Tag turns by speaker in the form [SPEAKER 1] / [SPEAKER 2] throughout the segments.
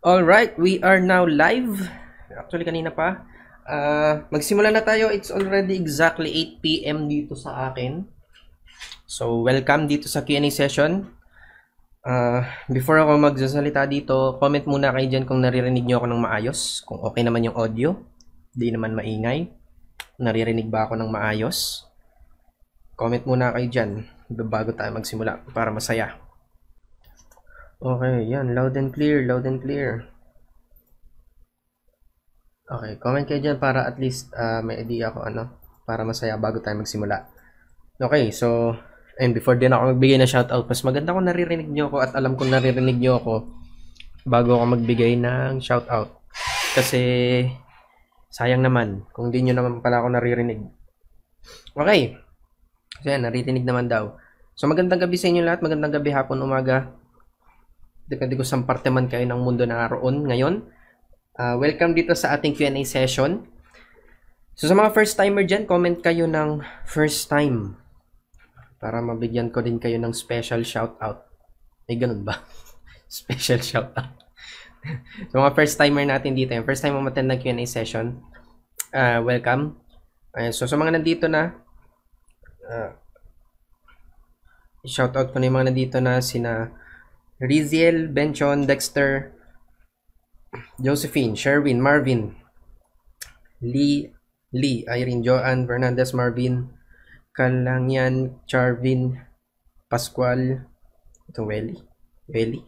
[SPEAKER 1] All right, we are now live. Actually kanina pa. Uh, magsimula na tayo. It's already exactly 8 PM dito sa akin. So, welcome dito sa Q&A session. Uh, before ako magsasalita dito, comment muna kayo diyan kung naririnig niyo ako ng maayos. Kung okay naman yung audio, di naman maingay. Naririnig ba ako ng maayos? Comment muna kayo diyan bago tayo magsimula para masaya. Okay, yan. Loud and clear, loud and clear. Okay, comment kayo dyan para at least uh, may idea ako ano, para masaya bago tayo magsimula. Okay, so, and before din ako magbigay na shoutout, mas maganda kung naririnig nyo ako at alam kong naririnig nyo ako bago ako magbigay ng shoutout. Kasi, sayang naman kung di nyo naman pala ako naririnig. Okay, so naririnig naman daw. So, magandang gabi sa inyo lahat, magandang gabi, hapon, umaga, depende kung saan parte man kayo ng mundo naroon ngayon. Uh, welcome dito sa ating Q&A session. So sa mga first timer dyan, comment kayo ng first time para mabigyan ko din kayo ng special shout out. May ganun ba? special shout out. so mga first timer natin dito, yung first time mo matend ng Q&A session, uh, welcome. Ayan, so sa mga nandito na, uh, ah, shout out ko na yung mga nandito na sina Riziel, Benchon, Dexter, Josephine, Sherwin, Marvin, Lee, Lee, Irene, Joanne, Fernandez, Marvin, Kalangyan, Charvin, Pascual, ito Welly, Welly,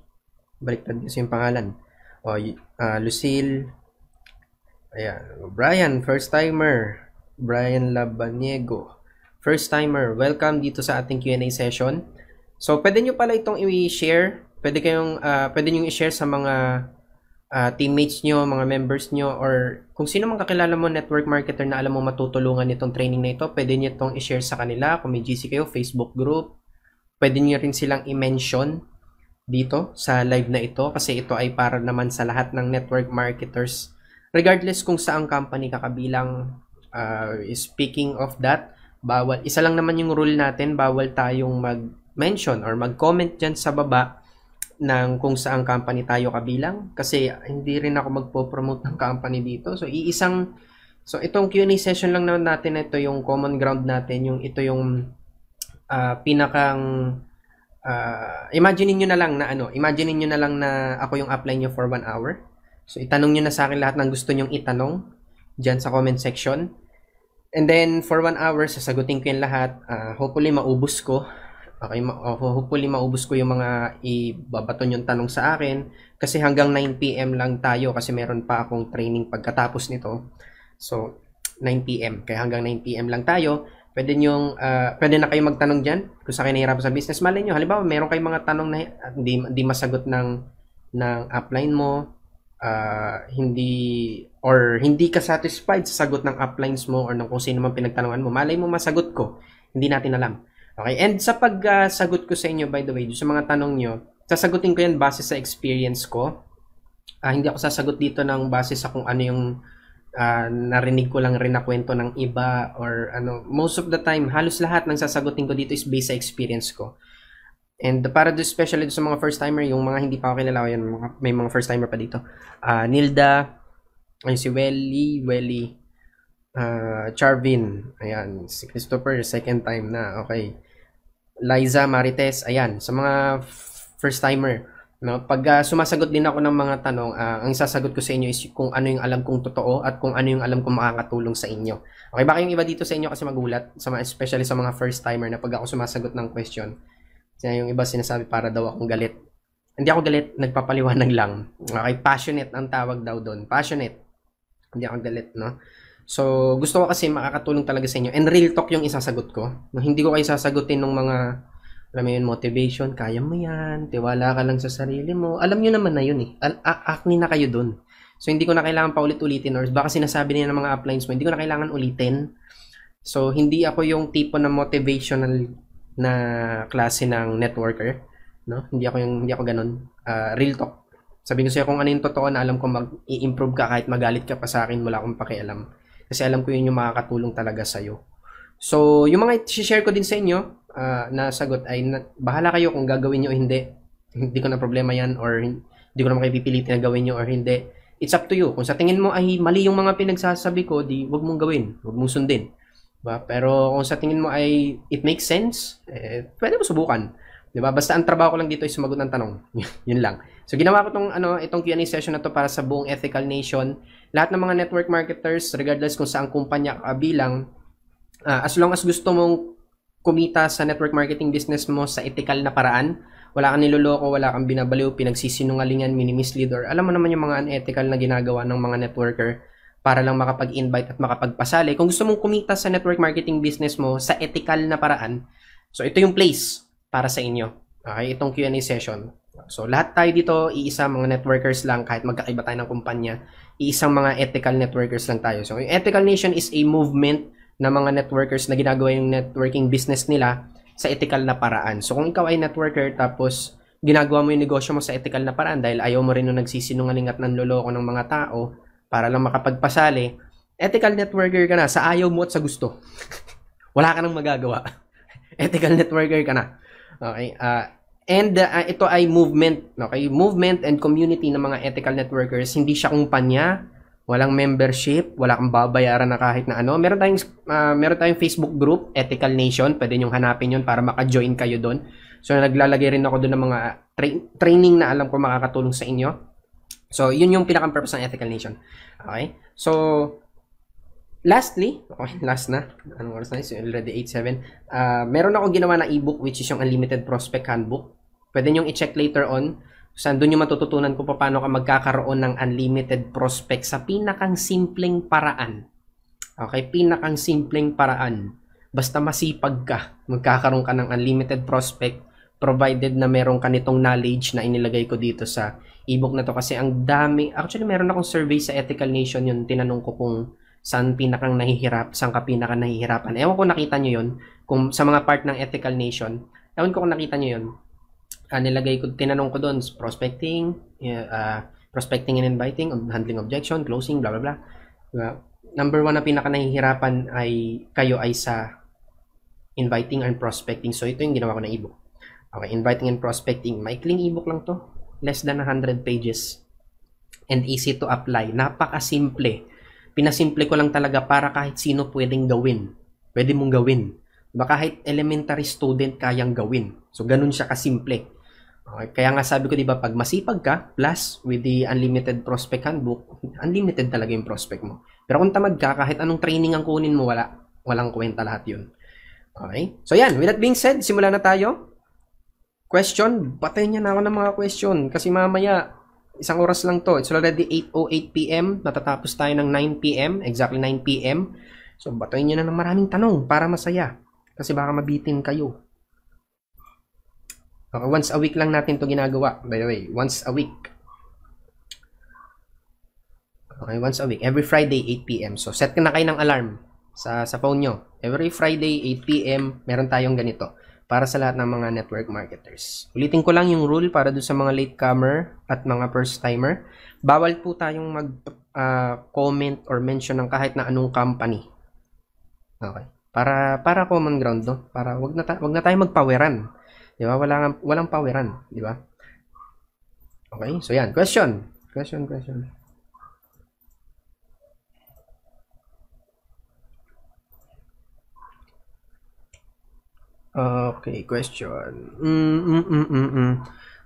[SPEAKER 1] baliktad kasi yung pangalan. O, uh, Lucille, ayan, Brian, first timer, Brian Labaniego, first timer, welcome dito sa ating Q&A session. So, pwede nyo pala itong i-share pwede kayong uh, pwede niyo i-share sa mga uh, teammates niyo, mga members niyo or kung sino mang kakilala mo network marketer na alam mo matutulungan nitong training na ito, pwede niyo itong i-share sa kanila. Kung may GC kayo, Facebook group, pwede niyo rin silang i-mention dito sa live na ito kasi ito ay para naman sa lahat ng network marketers regardless kung saang company ka kabilang uh, speaking of that bawal isa lang naman yung rule natin bawal tayong mag mention or mag comment diyan sa baba ng kung saang company tayo kabilang kasi hindi rin ako magpo-promote ng company dito. So iisang So itong Q&A session lang naman natin ito yung common ground natin, yung ito yung uh, pinakang uh, ah, imagine niyo na lang na ano, imagine niyo na lang na ako yung apply niyo for one hour. So itanong niyo na sa akin lahat ng gusto niyo itanong diyan sa comment section. And then for one hour sasagutin ko yung lahat. Uh, hopefully maubos ko Okay, oh, hopefully maubos ko yung mga ibabaton yung tanong sa akin kasi hanggang 9pm lang tayo kasi meron pa akong training pagkatapos nito. So, 9pm. Kaya hanggang 9pm lang tayo. Pwede nyo, uh, ah, pwede na kayo magtanong diyan. kung sa kinahirap sa business. Malay niyo halimbawa meron kayong mga tanong na ah, hindi, hindi masagot ng, ng upline mo, uh, hindi or hindi ka satisfied sa sagot ng uplines mo or ng kung sino man pinagtanungan mo, malay mo masagot ko. Hindi natin alam. Okay, and sa pagsagot ah, uh, ko sa inyo, by the way, sa mga tanong nyo, sasagutin ko yan base sa experience ko. Uh, hindi ako sasagot dito ng base sa kung ano yung uh, narinig ko lang rin na kwento ng iba or ano. Most of the time, halos lahat ng sasagutin ko dito is based sa experience ko. And para do especially sa mga first timer, yung mga hindi pa ako kilala, yun, may mga first timer pa dito. Uh, Nilda, ay si Welly, Welly, uh, Charvin, ayan, si Christopher, second time na, okay. Liza Marites, ayan, sa mga first timer, no? Pag uh, sumasagot din ako ng mga tanong, uh, ang sasagot ko sa inyo is kung ano yung alam kong totoo at kung ano yung alam kong makakatulong sa inyo. Okay, baka yung iba dito sa inyo kasi magulat, sa mga, especially sa mga first timer na pag ako sumasagot ng question, siya yung iba sinasabi para daw akong galit. Hindi ako galit, nagpapaliwanag lang. Okay, passionate ang tawag daw doon. Passionate. Hindi ako galit, no? So, gusto ko kasi makakatulong talaga sa inyo. And real talk yung isasagot ko. No, hindi ko kayo sasagutin ng mga, alam mo yun, motivation, kaya mo yan, tiwala ka lang sa sarili mo. Alam nyo naman na yun eh. Akni na kayo dun. So, hindi ko na kailangan pa ulit-ulitin or baka sinasabi niya ng mga applines mo, hindi ko na kailangan ulitin. So, hindi ako yung tipo na motivational na klase ng networker. No? Hindi ako yung, hindi ako ganun. Uh, real talk. Sabihin ko sa'yo kung ano yung totoo na alam ko mag-i-improve ka kahit magalit ka pa sa akin, wala akong pakialam. Kasi alam ko yun yung makakatulong talaga sa iyo. So, yung mga i share ko din sa inyo uh, na sagot ay na, bahala kayo kung gagawin niyo o hindi. hindi ko na problema yan or hindi ko na makipipilitin na gawin niyo or hindi. It's up to you. Kung sa tingin mo ay mali yung mga pinagsasabi ko, di wag mong gawin. Wag mong sundin. Diba? Pero kung sa tingin mo ay it makes sense, eh, pwede mo subukan. 'Di ba? Basta ang trabaho ko lang dito ay sumagot ng tanong. 'Yun lang. So ginawa ko tong ano, itong Q&A session na to para sa buong Ethical Nation. Lahat ng mga network marketers, regardless kung saan kumpanya ka ah, bilang, uh, as long as gusto mong kumita sa network marketing business mo sa ethical na paraan, wala kang niloloko, wala kang binabaliw, pinagsisinungalingan, minimislead, or alam mo naman yung mga unethical na ginagawa ng mga networker para lang makapag-invite at makapagpasali. Kung gusto mong kumita sa network marketing business mo sa ethical na paraan, so ito yung place para sa inyo. Okay, itong Q&A session. So, lahat tayo dito, iisa mga networkers lang, kahit magkaiba tayo ng kumpanya, iisang mga ethical networkers lang tayo. So, yung Ethical Nation is a movement na mga networkers na ginagawa yung networking business nila sa ethical na paraan. So, kung ikaw ay networker, tapos ginagawa mo yung negosyo mo sa ethical na paraan dahil ayaw mo rin nung nagsisinungaling at nanloloko ng mga tao para lang makapagpasali, ethical networker ka na sa ayaw mo at sa gusto. Wala ka nang magagawa. ethical networker ka na. Okay? Uh, and uh, ito ay movement. Okay? Movement and community ng mga ethical networkers. Hindi siya kumpanya. Walang membership. Wala kang babayaran na kahit na ano. Meron tayong, uh, meron tayong Facebook group, Ethical Nation. Pwede niyo hanapin yon para maka-join kayo doon. So, naglalagay rin ako doon ng mga tra- training na alam ko makakatulong sa inyo. So, yun yung pinaka-purpose ng Ethical Nation. Okay? So, lastly, okay, last na. Anong oras na? So, already 8-7. Uh, ah, meron akong ginawa na ebook which is yung Unlimited Prospect Handbook. Pwede nyo i-check later on. Saan doon yung matututunan ko paano ka magkakaroon ng unlimited prospect sa pinakang simpleng paraan. Okay, pinakang simpleng paraan. Basta masipag ka, magkakaroon ka ng unlimited prospect provided na meron ka nitong knowledge na inilagay ko dito sa ebook na to kasi ang dami actually meron akong survey sa Ethical Nation yung tinanong ko kung saan pinakang nahihirap, saan ka pinaka nahihirapan. Ewan ko nakita nyo yun, kung sa mga part ng ethical nation, ewan ko kung nakita nyo yun. Uh, nilagay ko, tinanong ko doon, prospecting, uh, prospecting and inviting, handling objection, closing, blah, blah, blah. Uh, number one na pinaka nahihirapan ay kayo ay sa inviting and prospecting. So, ito yung ginawa ko na ebook. Okay, inviting and prospecting. Maikling ebook lang to. Less than 100 pages. And easy to apply. Napaka-simple. Napaka-simple. Pinasimple ko lang talaga para kahit sino pwedeng gawin. Pwede mong gawin. Diba? Kahit elementary student kayang gawin. So, ganun siya kasimple. Okay, kaya nga sabi ko, di ba, pag masipag ka, plus with the unlimited prospect handbook, unlimited talaga yung prospect mo. Pero kung tamad ka, kahit anong training ang kunin mo, wala. Walang kwenta lahat yun. Okay? So, yan. With that being said, simula na tayo. Question? Batayin niya na ako ng mga question. Kasi mamaya, isang oras lang to. It's already 8.08 p.m. Natatapos tayo ng 9 p.m. Exactly 9 p.m. So, batuin nyo na ng maraming tanong para masaya. Kasi baka mabitin kayo. Okay, once a week lang natin to ginagawa. By the way, once a week. Okay, once a week. Every Friday, 8 p.m. So, set na kayo ng alarm sa, sa phone nyo. Every Friday, 8 p.m., meron tayong ganito para sa lahat ng mga network marketers. Ulitin ko lang yung rule para doon sa mga latecomer at mga first-timer. Bawal po tayong mag-comment ah, uh, or mention ng kahit na anong company. Okay. Para para common ground, no? Para wag na ta- wag na tayong magpawiran. 'Di ba? Wala walang pawiran, 'di ba? Okay? So 'yan, question. Question, question. Okay, question. Mm, mm, mm, mm, mm.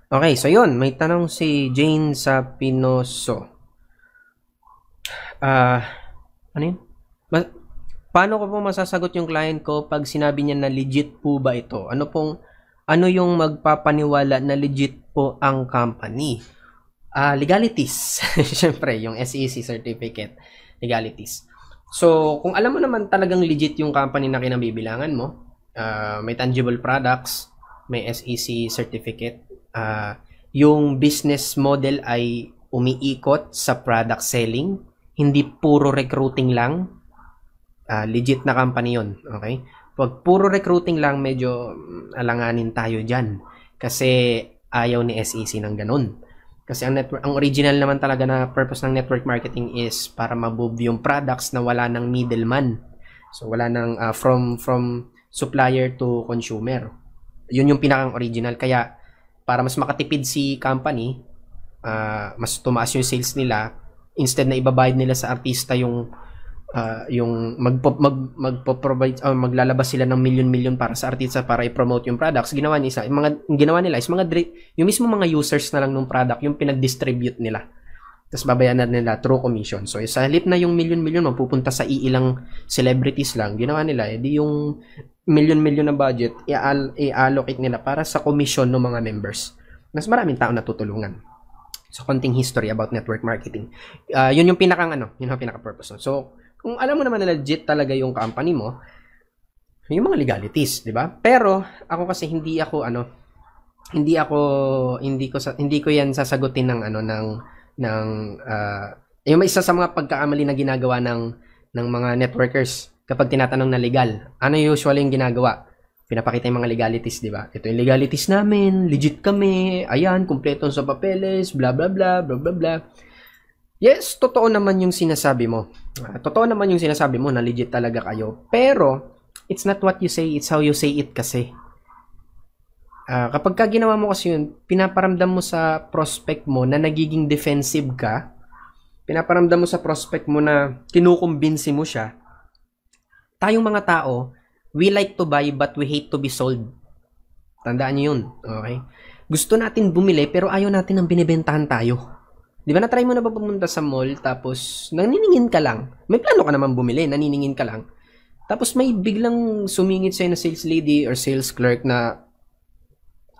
[SPEAKER 1] Okay, so yun, may tanong si Jane sa Pinoso. Ah, uh, ano yun? Ma- paano ko po masasagot yung client ko pag sinabi niya na legit po ba ito? Ano pong ano yung magpapaniwala na legit po ang company? Uh, legalities. Siyempre, yung SEC certificate, legalities. So, kung alam mo naman talagang legit yung company na kinabibilangan mo, uh, may tangible products, may SEC certificate. Uh, yung business model ay umiikot sa product selling, hindi puro recruiting lang. Uh, legit na company yun, okay? Pag puro recruiting lang, medyo mm, alanganin tayo dyan. Kasi ayaw ni SEC ng ganun. Kasi ang, network, ang original naman talaga na purpose ng network marketing is para mabuild yung products na wala ng middleman. So wala nang uh, from from supplier to consumer. Yun yung pinakang original. Kaya para mas makatipid si company, uh, mas tumaas yung sales nila, instead na ibabayad nila sa artista yung uh, yung magpo, mag magpo-provide uh, maglalabas sila ng million-million para sa artista para i-promote yung products. Ginawa nila, yung mga ginawa nila is mga yung mismo mga users na lang ng product yung pinag-distribute nila. Tapos babayaran nila through commission. So, eh, sa halip na yung million-million mapupunta sa iilang celebrities lang, ginawa nila, edi eh, yung million-million na budget i-al- i-allocate nila para sa komisyon ng mga members. Mas maraming tao natutulungan. So, konting history about network marketing. Uh, yun yung pinakang ano, yun yung pinaka-purpose. No? So, kung alam mo naman na legit talaga yung company mo, yung mga legalities, di ba? Pero, ako kasi hindi ako ano, hindi ako hindi ko sa, hindi ko yan sasagutin ng ano ng ng uh, yung isa sa mga pagkakamali na ginagawa ng ng mga networkers kapag tinatanong na legal, ano usually yung ginagawa? Pinapakita yung mga legalities, di ba? Ito yung legalities namin, legit kami, ayan, kumpleto sa papeles, bla bla bla, bla bla bla. Yes, totoo naman yung sinasabi mo. Ah, totoo naman yung sinasabi mo na legit talaga kayo. Pero, it's not what you say, it's how you say it kasi. Uh, kapag ka ginawa mo kasi yun, pinaparamdam mo sa prospect mo na nagiging defensive ka, pinaparamdam mo sa prospect mo na kinukumbinsi mo siya, tayong mga tao, we like to buy but we hate to be sold. Tandaan niyo yun, okay? Gusto natin bumili pero ayaw natin ang binebentahan tayo. Di ba na-try mo na ba pumunta sa mall tapos naniningin ka lang? May plano ka naman bumili, naniningin ka lang. Tapos may biglang sumingit sa'yo na sales lady or sales clerk na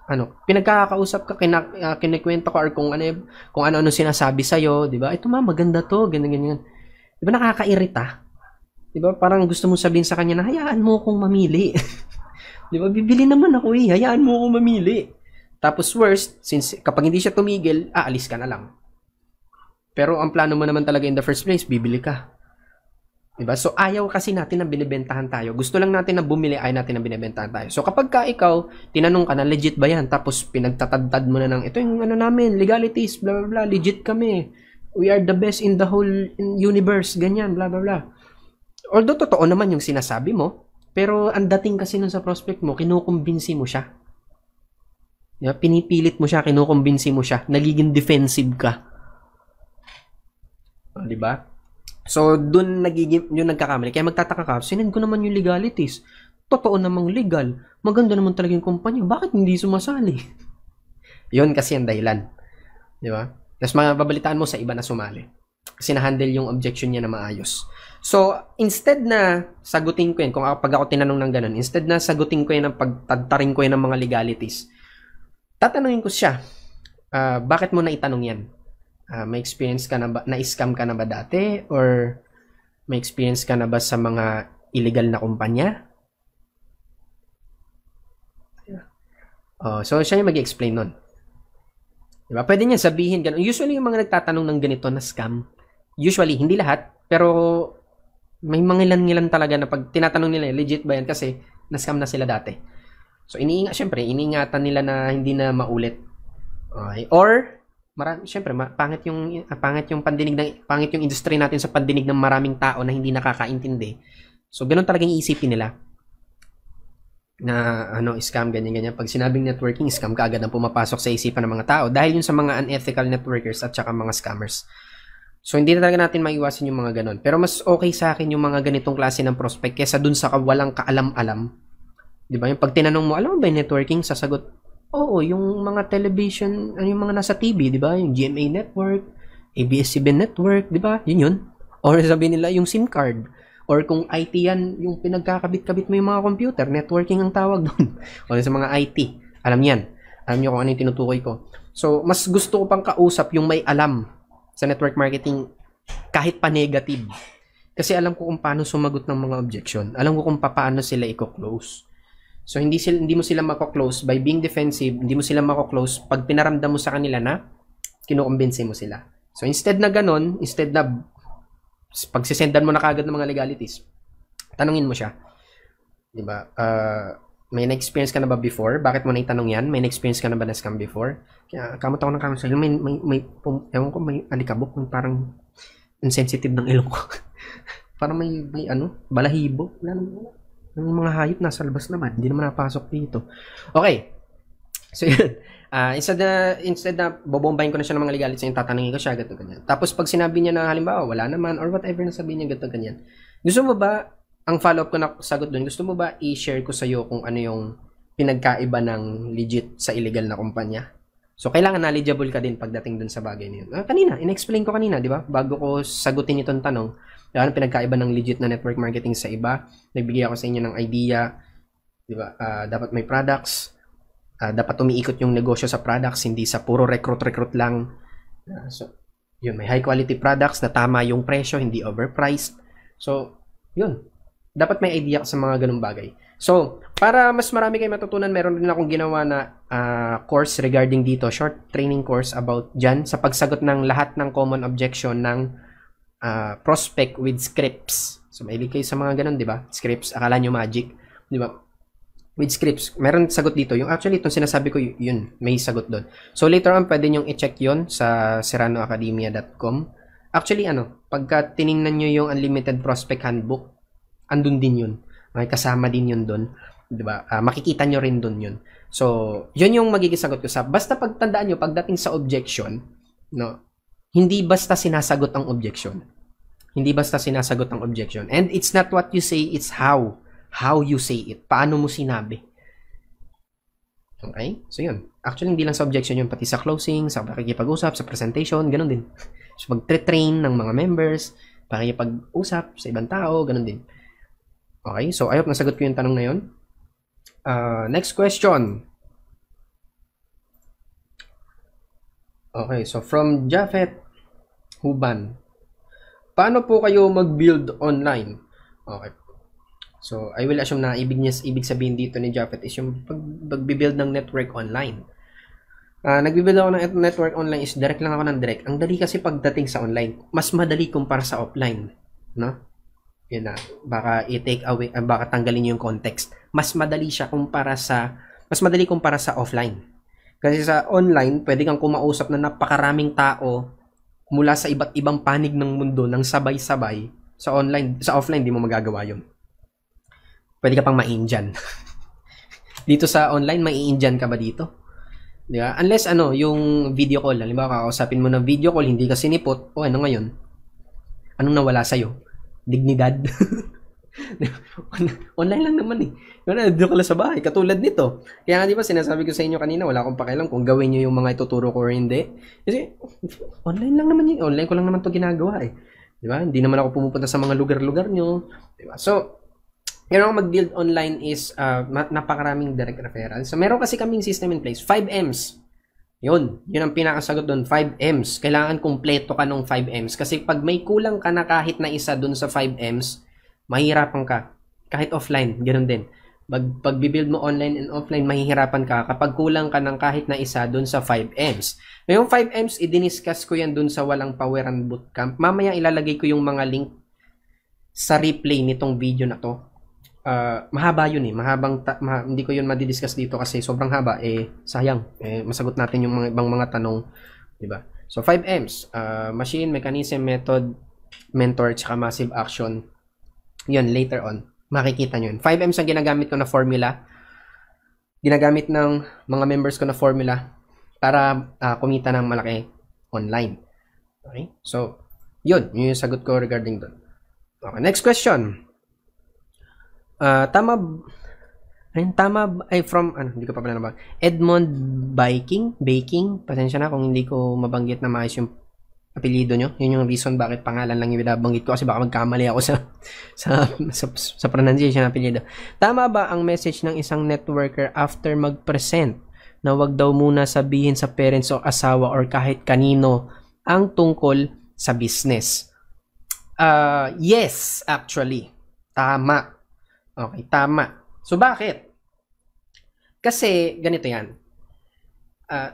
[SPEAKER 1] ano, pinagkakausap ka, kinak, uh, ah, kinikwento ko or kung ano, kung ano-ano sinasabi sa'yo, di ba? Ito ma, maganda to, ganyan, ganyan. Di ba nakakairita? 'Di ba? Parang gusto mong sabihin sa kanya na hayaan mo akong mamili. 'Di ba? Bibili naman ako eh. Hayaan mo akong mamili. Tapos worst, since kapag hindi siya tumigil, aalis ka na lang. Pero ang plano mo naman talaga in the first place, bibili ka. 'Di ba? So ayaw kasi natin na binebentahan tayo. Gusto lang natin na bumili, ayaw natin na binebentahan tayo. So kapag ka ikaw, tinanong ka na legit ba 'yan? Tapos pinagtatadtad mo na ng ito yung ano namin, legalities, bla bla bla, legit kami. We are the best in the whole universe, ganyan, bla bla bla. Although totoo naman yung sinasabi mo, pero ang dating kasi nun sa prospect mo, kinukumbinsi mo siya. Diba? Pinipilit mo siya, kinukumbinsi mo siya, nagiging defensive ka. O, ah, ba? So, dun nagiging, yung nagkakamali. Kaya magtataka ka, sinend ko naman yung legalities. Totoo namang legal. Maganda naman talaga yung kumpanya. Bakit hindi sumasali? Yun kasi ang dahilan. Di ba? Tapos mababalitaan mo sa iba na sumali sinahandle yung objection niya na maayos. So, instead na sagutin ko yan, kung pag ako tinanong ng ganun, instead na sagutin ko yan ng pagtagtaring ko yan ng mga legalities, tatanungin ko siya, uh, bakit mo na itanong yan? Uh, may experience ka na ba, na-scam ka na ba dati? Or may experience ka na ba sa mga illegal na kumpanya? Uh, so, siya yung mag-explain nun. Diba? Pwede niya sabihin ganun. Usually, yung mga nagtatanong ng ganito na scam, usually, hindi lahat, pero may mga ilan-ilan talaga na pag tinatanong nila, legit ba yan? Kasi na scam na sila dati. So, iniingat, syempre, iniingatan nila na hindi na maulit. Okay. Or, marami, syempre, ma- pangit yung, ah, pangit yung pandinig ng, pangit yung industry natin sa pandinig ng maraming tao na hindi nakakaintindi. So, ganun talaga yung isipin nila na ano scam ganyan ganyan pag sinabing networking scam kaagad ang pumapasok sa isipan ng mga tao dahil yun sa mga unethical networkers at saka mga scammers So, hindi na talaga natin maiwasan yung mga ganon. Pero mas okay sa akin yung mga ganitong klase ng prospect kesa dun sa walang kaalam-alam. Di ba? Yung pag tinanong mo, alam mo ba yung networking? Sasagot, oo, yung mga television, ano yung mga nasa TV, di ba? Yung GMA network, ABS-CBN network, di ba? Yun yun. Or sabi nila, yung SIM card. Or kung IT yan, yung pinagkakabit-kabit mo yung mga computer, networking ang tawag doon. o sa mga IT. Alam yan. Alam niyo kung ano yung tinutukoy ko. So, mas gusto ko pang kausap yung may alam sa network marketing kahit pa negative. Kasi alam ko kung paano sumagot ng mga objection. Alam ko kung paano sila i-close. So hindi sila hindi mo sila mako-close by being defensive, hindi mo sila mako-close pag pinaramdam mo sa kanila na kinukumbinsi mo sila. So instead na ganun, instead na pagsisendan mo na kagad ng mga legalities, tanungin mo siya. 'Di ba? Uh, may na-experience ka na ba before? Bakit mo na itanong yan? May na-experience ka na ba na scam before? Kaya kamot ako ng kamot sa'yo. May, may, may, pum, ewan ko, may alikabok. May parang insensitive ng ilong ko. parang may, may ano, balahibo. Wala naman. Ang mga hayop nasa labas naman. Hindi naman napasok dito. Okay. So, yun. Uh, instead na, instead na bobombahin ko na siya ng mga legality, so tatanungin ko siya, gato ganyan. Tapos pag sinabi niya na halimbawa, wala naman, or whatever na sabihin niya, gato ganyan. Gusto mo ba ang follow-up ko na sagot doon, gusto mo ba i-share ko sa iyo kung ano yung pinagkaiba ng legit sa illegal na kumpanya? So, kailangan knowledgeable ka din pagdating doon sa bagay na yun. Uh, kanina, in-explain ko kanina, di ba? Bago ko sagutin itong tanong, ano pinagkaiba ng legit na network marketing sa iba? Nagbigay ako sa inyo ng idea, di ba? Uh, dapat may products, uh, dapat umiikot yung negosyo sa products, hindi sa puro recruit-recruit lang. Uh, so, yun, may high quality products na tama yung presyo, hindi overpriced. So, yun dapat may idea ka sa mga ganung bagay. So, para mas marami kayo matutunan, meron rin akong ginawa na uh, course regarding dito, short training course about dyan, sa pagsagot ng lahat ng common objection ng uh, prospect with scripts. So, mahilig kayo sa mga ganun, di ba? Scripts, akala nyo magic, di ba? With scripts, meron sagot dito. Yung actually, itong sinasabi ko, yun, may sagot doon. So, later on, pwede nyong i-check yon sa seranoacademia.com. Actually, ano, pagka tiningnan nyo yung Unlimited Prospect Handbook, andun din yun. Okay, kasama din yun doon. 'di ba? Uh, makikita nyo rin doon 'yun. So, 'yun yung magiging sagot ko sa basta pagtandaan nyo pagdating sa objection, no. Hindi basta sinasagot ang objection. Hindi basta sinasagot ang objection. And it's not what you say, it's how. How you say it. Paano mo sinabi. Okay? So, yun. Actually, hindi lang sa objection yun, pati sa closing, sa pakikipag-usap, sa presentation, ganun din. So, pag-train ng mga members, pakikipag-usap sa ibang tao, ganun din. Okay, so I hope nasagot ko yung tanong na yun. Uh, next question. Okay, so from Jafet Huban. Paano po kayo mag-build online? Okay. So, I will assume na ibig, niya, ibig sabihin dito ni Jafet is yung pag, pag-build ng network online. Uh, ah, nag-build ako ng network online is direct lang ako ng direct. Ang dali kasi pagdating sa online. Mas madali kumpara sa offline. No? yun na, baka i-take away, uh, baka tanggalin yung context. Mas madali siya kumpara sa, mas madali kumpara sa offline. Kasi sa online, pwede kang kumausap na napakaraming tao mula sa iba't ibang panig ng mundo ng sabay-sabay sa online, sa offline, di mo magagawa yun. Pwede ka pang ma-Indian. dito sa online, ma-Indian ka ba dito? Di ba? Unless ano, yung video call, halimbawa kakausapin mo ng video call, hindi ka sinipot, o ano ngayon? Anong nawala sa'yo? dignidad. Online lang naman eh. Wala, doon ka lang sa bahay. Katulad nito. Kaya nga di ba sinasabi ko sa inyo kanina, wala akong pakialam kung gawin nyo yung mga ituturo ko or hindi. Kasi online lang naman yun. Online ko lang naman to ginagawa eh. Di ba? Hindi naman ako pumupunta sa mga lugar-lugar nyo. Di ba? So, meron akong mag-build online is uh, napakaraming direct referral. So, meron kasi kaming system in place. 5Ms. Yun, yun ang pinakasagot doon, 5 M's. Kailangan kumpleto ka ng 5 M's. Kasi pag may kulang ka na kahit na isa doon sa 5 M's, mahihirapan ka. Kahit offline, ganoon din. Pag, pag-build mo online and offline, mahihirapan ka kapag kulang ka ng kahit na isa doon sa 5 M's. Yung 5 M's, idiniscuss ko yan doon sa Walang Power Paweran Bootcamp. Mamaya ilalagay ko yung mga link sa replay nitong video na to uh, mahaba yun eh. Mahabang, ta- ma- hindi ko yun madidiscuss dito kasi sobrang haba, eh, sayang. Eh, masagot natin yung mga ibang mga tanong, di ba? So, 5 M's, uh, machine, mechanism, method, mentor, tsaka massive action. Yun, later on, makikita nyo yun. 5 M's ang ginagamit ko na formula. Ginagamit ng mga members ko na formula para uh, kumita ng malaki online. Okay? So, yun, yun yung sagot ko regarding doon. Okay, next question. Uh, tama ayun, tama ay from ano, hindi ko pa pala nabang. Edmond Baking, Baking. Pasensya na kung hindi ko mabanggit na maayos yung apelyido nyo. Yun yung reason bakit pangalan lang yung binabanggit ko kasi baka magkamali ako sa sa sa, sa pronunciation ng apelyido. Tama ba ang message ng isang networker after mag-present na wag daw muna sabihin sa parents o asawa or kahit kanino ang tungkol sa business? Uh, yes, actually. Tama Okay, tama. So, bakit? Kasi, ganito yan. Uh,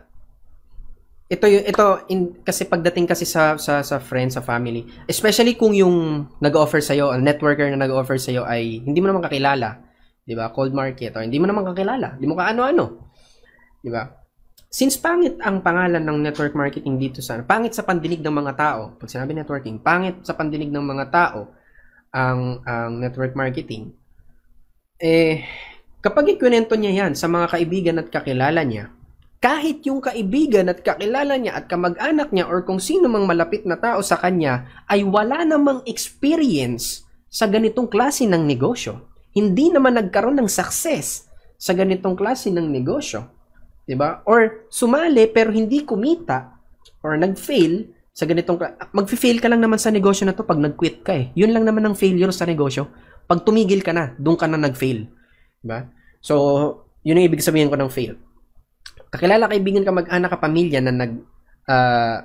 [SPEAKER 1] ito yung ito in, kasi pagdating kasi sa sa sa friends sa family especially kung yung nag-offer sa iyo ang networker na nag-offer sa iyo ay hindi mo naman kakilala 'di ba cold market o hindi mo naman kakilala hindi mo kaano-ano 'di ba since pangit ang pangalan ng network marketing dito sa pangit sa pandinig ng mga tao pag sinabi networking pangit sa pandinig ng mga tao ang ang network marketing eh, kapag ikwento niya yan sa mga kaibigan at kakilala niya, kahit yung kaibigan at kakilala niya at kamag-anak niya or kung sino mang malapit na tao sa kanya ay wala namang experience sa ganitong klase ng negosyo. Hindi naman nagkaroon ng success sa ganitong klase ng negosyo. 'di ba? Or sumali pero hindi kumita or nagfail sa ganitong magfi-fail ka lang naman sa negosyo na to pag nag-quit ka eh. Yun lang naman ang failure sa negosyo. Pag tumigil ka na, doon ka na nag-fail. Diba? So, yun ang ibig sabihin ko ng fail. Kakilala kaibigan ka mag-anak ka pamilya na nag uh,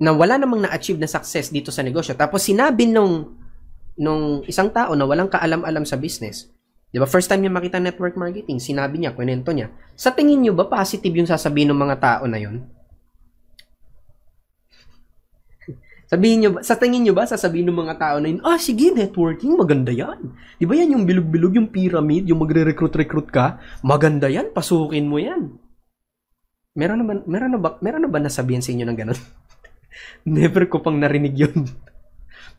[SPEAKER 1] na wala namang na-achieve na success dito sa negosyo. Tapos sinabi nung nung isang tao na walang kaalam-alam sa business. 'Di ba? First time niya makita network marketing, sinabi niya, kwento niya. Sa tingin niyo ba positive yung sasabihin ng mga tao na 'yon? Sabihin nyo ba, sa tingin nyo ba, sasabihin ng mga tao na yun, ah, sige, networking, maganda yan. Di ba yan yung bilog-bilog, yung pyramid, yung magre-recruit-recruit ka, maganda yan, pasukin mo yan. Meron na ba, meron na ba, meron na ba nasabihin sa inyo ng ganun? Never ko pang narinig yun.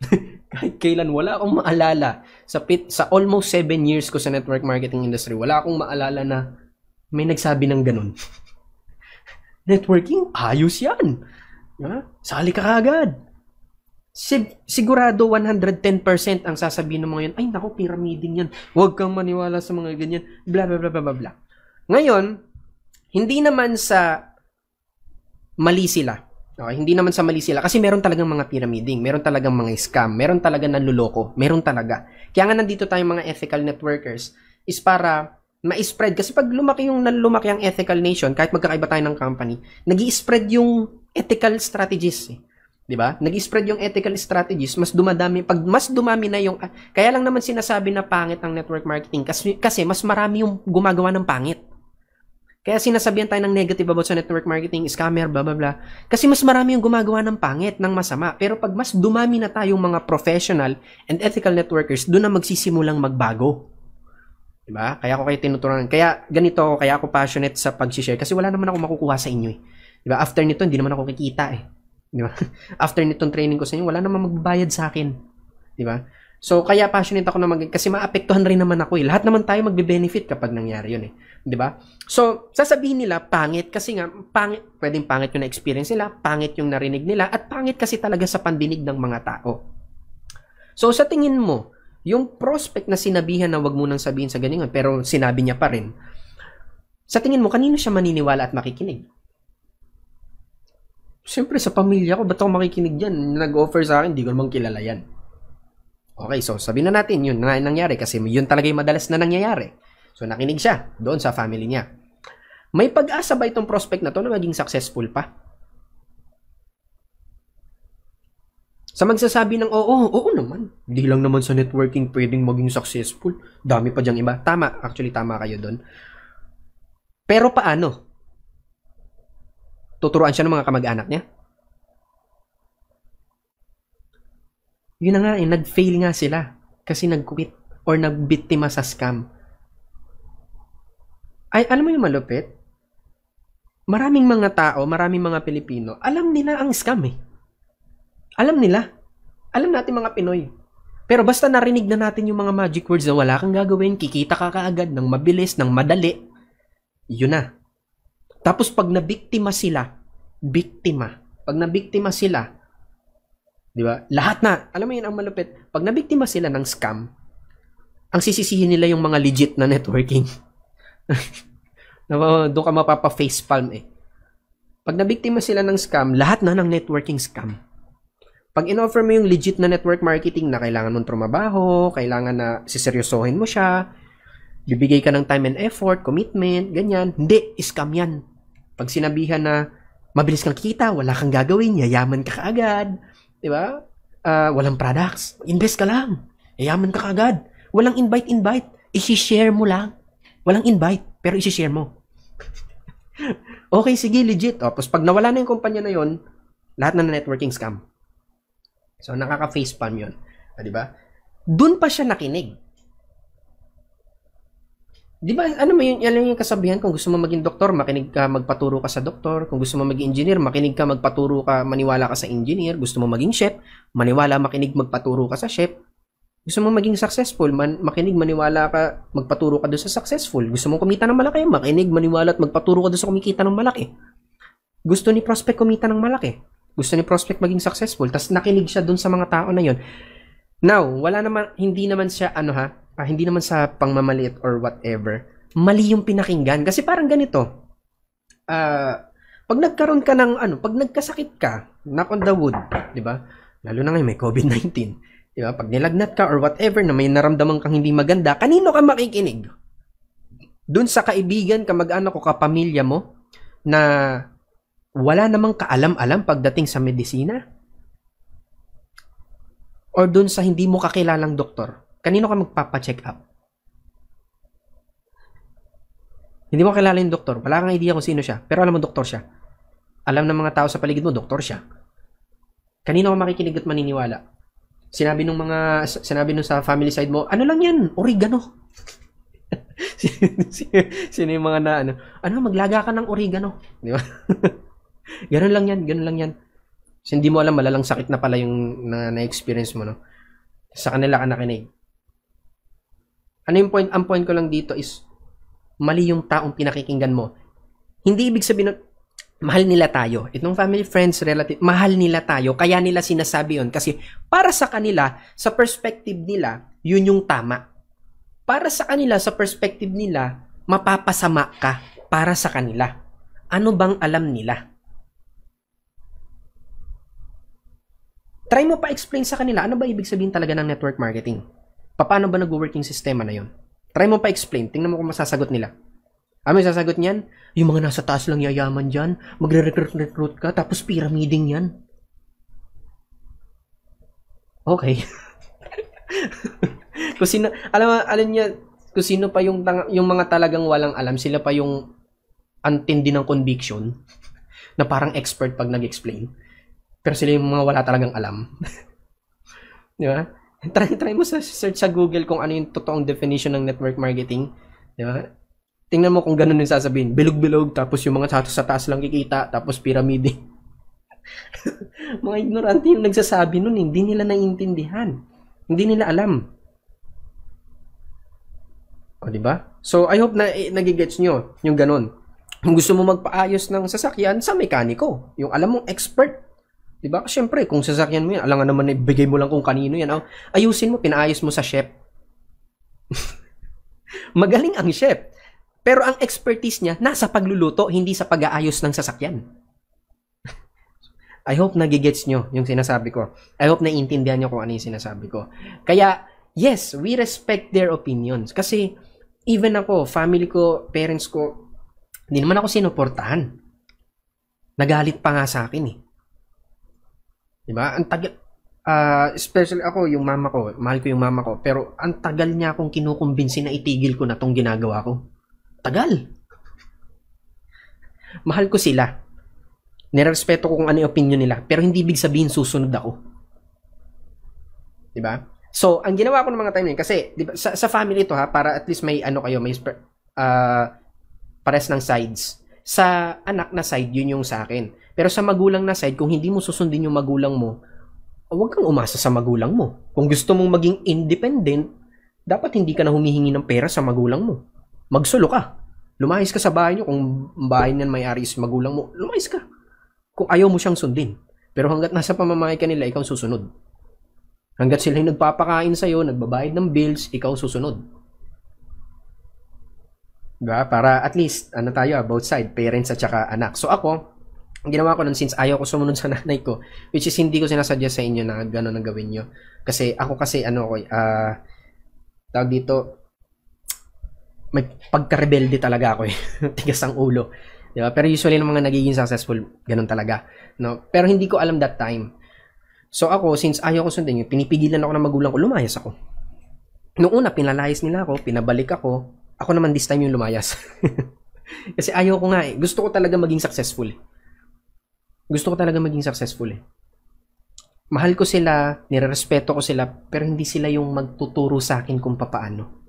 [SPEAKER 1] Kahit kailan, wala akong maalala. Sa, pit, sa almost 7 years ko sa network marketing industry, wala akong maalala na may nagsabi ng ganun. networking, ayos yan. Ha? Sali ka agad sigurado 110% ang sasabihin ng mga yun, ay nako, piramiding yan. Huwag kang maniwala sa mga ganyan. Bla, bla, bla, bla, bla, Ngayon, hindi naman sa mali sila. Okay, hindi naman sa mali sila kasi meron talagang mga pyramiding, meron talagang mga scam, meron talaga nanluloko, meron talaga. Kaya nga nandito tayong mga ethical networkers is para ma-spread kasi pag lumaki yung lumaki ang ethical nation kahit magkakaiba tayo ng company, nag spread yung ethical strategies. Eh. 'di ba? Nag-spread yung ethical strategies, mas dumadami pag mas dumami na yung kaya lang naman sinasabi na pangit ang network marketing kasi kasi mas marami yung gumagawa ng pangit. Kaya sinasabihan tayo ng negative about sa network marketing, scammer, blah, blah, blah. Kasi mas marami yung gumagawa ng pangit, ng masama. Pero pag mas dumami na tayong mga professional and ethical networkers, doon na magsisimulang magbago. Diba? Kaya ako kayo tinuturuan. Kaya ganito ako, kaya ako passionate sa pag-share kasi wala naman ako makukuha sa inyo eh. Diba? After nito, hindi naman ako kikita eh. Di ba? After nitong training ko sa inyo, wala namang magbabayad sa akin. Di ba? So, kaya passionate ako na mag- kasi maapektuhan rin naman ako eh. Lahat naman tayo magbe-benefit kapag nangyari yun eh. Di ba? So, sasabihin nila, pangit kasi nga, pangit, pwedeng pangit yung na-experience nila, pangit yung narinig nila, at pangit kasi talaga sa pandinig ng mga tao. So, sa tingin mo, yung prospect na sinabihan na wag mo nang sabihin sa ganyan, pero sinabi niya pa rin, sa tingin mo, kanino siya maniniwala at makikinig? Siyempre, sa pamilya ko, ba't ako makikinig dyan? Nag-offer sa akin, di ko naman kilala yan. Okay, so sabi na natin yun na nangyari kasi yun talaga yung madalas na nangyayari. So nakinig siya doon sa family niya. May pag-asa ba itong prospect na to na maging successful pa? Sa magsasabi ng oo, oo naman. Hindi lang naman sa networking pwedeng maging successful. Dami pa diyang iba. Tama, actually tama kayo doon. Pero paano? tuturuan siya ng mga kamag-anak niya. Yun na nga, eh, nag-fail nga sila kasi nag-quit or nagbiktima sa scam. Ay, alam mo yung malupit? Maraming mga tao, maraming mga Pilipino, alam nila ang scam eh. Alam nila. Alam natin mga Pinoy. Pero basta narinig na natin yung mga magic words na wala kang gagawin, kikita ka kaagad ng mabilis, ng madali, yun na. Tapos pag nabiktima sila, biktima. Pag nabiktima sila, 'di ba? Lahat na. Alam mo 'yun ang malupit. Pag nabiktima sila ng scam, ang sisisihin nila yung mga legit na networking. Diba? Doon ka mapapa facepalm eh. Pag nabiktima sila ng scam, lahat na ng networking scam. Pag inoffer mo yung legit na network marketing na kailangan mong trumabaho, kailangan na siseryosohin mo siya, bibigay ka ng time and effort, commitment, ganyan. Hindi, scam yan. Pag sinabihan na mabilis kang kita, wala kang gagawin, yayaman ka kaagad, di ba? Uh, walang products, invest ka lang, yayaman ka kaagad. Walang invite-invite, isi-share mo lang. Walang invite, pero isi-share mo. okay, sige, legit. O, oh, tapos pag nawala na yung kumpanya na yon, lahat na networking scam. So, nakaka-facepalm yun. Ah, di ba? Doon pa siya nakinig Di ba, ano mo yun, ano yung kasabihan, kung gusto mo maging doktor, makinig ka, magpaturo ka sa doktor. Kung gusto mo maging engineer, makinig ka, magpaturo ka, maniwala ka sa engineer. Gusto mo maging chef, maniwala, makinig, magpaturo ka sa chef. Gusto mo maging successful, man, makinig, maniwala ka, magpaturo ka doon sa successful. Gusto mo kumita ng malaki, makinig, maniwala at magpaturo ka doon sa kumikita ng malaki. Gusto ni prospect kumita ng malaki. Gusto ni prospect maging successful, tapos nakinig siya doon sa mga tao na yon. Now, wala naman, hindi naman siya ano ha, ah, hindi naman sa pangmamaliit or whatever, mali yung pinakinggan. Kasi parang ganito, ah, uh, pag nagkaroon ka ng ano, pag nagkasakit ka, knock on the wood, 'di ba? Lalo na ngayon may COVID-19, 'di ba? Pag nilagnat ka or whatever na may naramdaman kang hindi maganda, kanino ka makikinig? Doon sa kaibigan, kamag-anak o kapamilya mo na wala namang kaalam-alam pagdating sa medisina? Or doon sa hindi mo kakilalang doktor? kanino ka magpapacheck up? Hindi mo kilala yung doktor. Wala kang idea kung sino siya. Pero alam mo, doktor siya. Alam ng mga tao sa paligid mo, doktor siya. Kanino ka makikinig at maniniwala? Sinabi ng mga, sinabi nung sa family side mo, ano lang yan, oregano. sino, sino, sino yung mga na, ano, ano, maglaga ka ng oregano. Di ba? ganun lang yan, ganun lang yan. So, hindi mo alam, malalang sakit na pala yung na, na-experience mo, no? Sa kanila ka nakinig. Ano yung point? Ang point ko lang dito is, mali yung taong pinakikinggan mo. Hindi ibig sabihin na, mahal nila tayo. Itong family, friends, relative, mahal nila tayo. Kaya nila sinasabi yon Kasi para sa kanila, sa perspective nila, yun yung tama. Para sa kanila, sa perspective nila, mapapasama ka para sa kanila. Ano bang alam nila? Try mo pa explain sa kanila ano ba ibig sabihin talaga ng network marketing. Paano ba nag-work yung sistema na yon? Try mo pa explain. Tingnan mo kung masasagot nila. Ano ah, yung sasagot niyan? Yung mga nasa taas lang yayaman dyan, magre-recruit-recruit ka, tapos pyramiding yan. Okay. kung sino, alam, alam niya, kung sino pa yung, yung mga talagang walang alam, sila pa yung antindi ng conviction na parang expert pag nag-explain. Pero sila yung mga wala talagang alam. Di ba? try, try mo sa search sa Google kung ano yung totoong definition ng network marketing. Di ba? Tingnan mo kung ganun yung sasabihin. Bilog-bilog, tapos yung mga tatos sa taas lang kikita, tapos piramide. mga ignorante yung nagsasabi nun, hindi nila naiintindihan. Hindi nila alam. O, di ba? So, I hope na eh, nagigets nyo yung ganun. Kung gusto mo magpaayos ng sasakyan, sa mekaniko. Yung alam mong expert 'Di ba? Siyempre, kung sasakyan mo 'yan, alangan naman ibigay mo lang kung kanino 'yan. Oh. Ayusin mo, pinaayos mo sa chef. Magaling ang chef. Pero ang expertise niya nasa pagluluto, hindi sa pag-aayos ng sasakyan. I hope nagigets nyo yung sinasabi ko. I hope naiintindihan nyo kung ano yung sinasabi ko. Kaya, yes, we respect their opinions. Kasi, even ako, family ko, parents ko, hindi naman ako sinuportahan. Nagalit pa nga sa akin eh. Di ba? Ang tagal, uh, especially ako, yung mama ko, mahal ko yung mama ko, pero ang tagal niya akong kinukumbinsi na itigil ko na tong ginagawa ko. Tagal. mahal ko sila. Nirerespeto ko kung ano yung opinion nila, pero hindi big sabihin susunod ako. Di ba? So, ang ginawa ko ng mga time na yun, kasi diba, sa, sa family to ha, para at least may ano kayo, may uh, pares ng sides. Sa anak na side, yun yung sa akin pero sa magulang na side, kung hindi mo susundin yung magulang mo, huwag kang umasa sa magulang mo. Kung gusto mong maging independent, dapat hindi ka na humihingi ng pera sa magulang mo. Magsulo ka. Lumayas ka sa bahay niyo kung bahay niyan may-ari is magulang mo. Lumayas ka. Kung ayaw mo siyang sundin. Pero hanggat nasa pamamahay ka nila, ikaw susunod. Hanggat sila yung nagpapakain sa'yo, nagbabayad ng bills, ikaw susunod. Diba? Para at least, ano tayo, ah, both side, parents at saka anak. So ako, ginawa ko nun since ayaw ko sumunod sa nanay ko, which is hindi ko sinasuggest sa inyo na gano'n na gawin nyo. Kasi ako kasi ano ko, uh, tawag dito, may pagka-rebelde talaga ako eh. Tigas ang ulo. Di ba? Pero usually ng mga nagiging successful, ganun talaga. No? Pero hindi ko alam that time. So ako, since ayaw ko sundin yun, pinipigilan ako ng magulang ko, lumayas ako. Noong una, pinalayas nila ako, pinabalik ako. Ako naman this time yung lumayas. Kasi ayaw ko nga eh. Gusto ko talaga maging successful. Eh gusto ko talaga maging successful eh. Mahal ko sila, nirerespeto ko sila, pero hindi sila yung magtuturo sa akin kung papaano.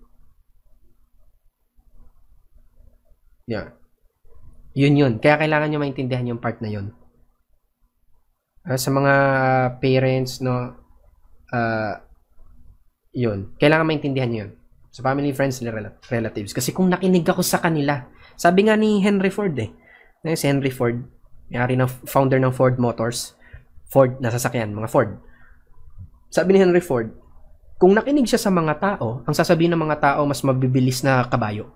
[SPEAKER 1] Yeah. Yun yun. Kaya kailangan nyo maintindihan yung part na yun. Uh, sa mga parents, no, uh, yun. Kailangan maintindihan nyo yun. Sa family, friends, relatives. Kasi kung nakinig ako sa kanila, sabi nga ni Henry Ford eh, si Henry Ford, Yari ari ng founder ng Ford Motors, Ford na sasakyan, mga Ford. Sabi ni Henry Ford, kung nakinig siya sa mga tao, ang sasabihin ng mga tao mas mabibilis na kabayo.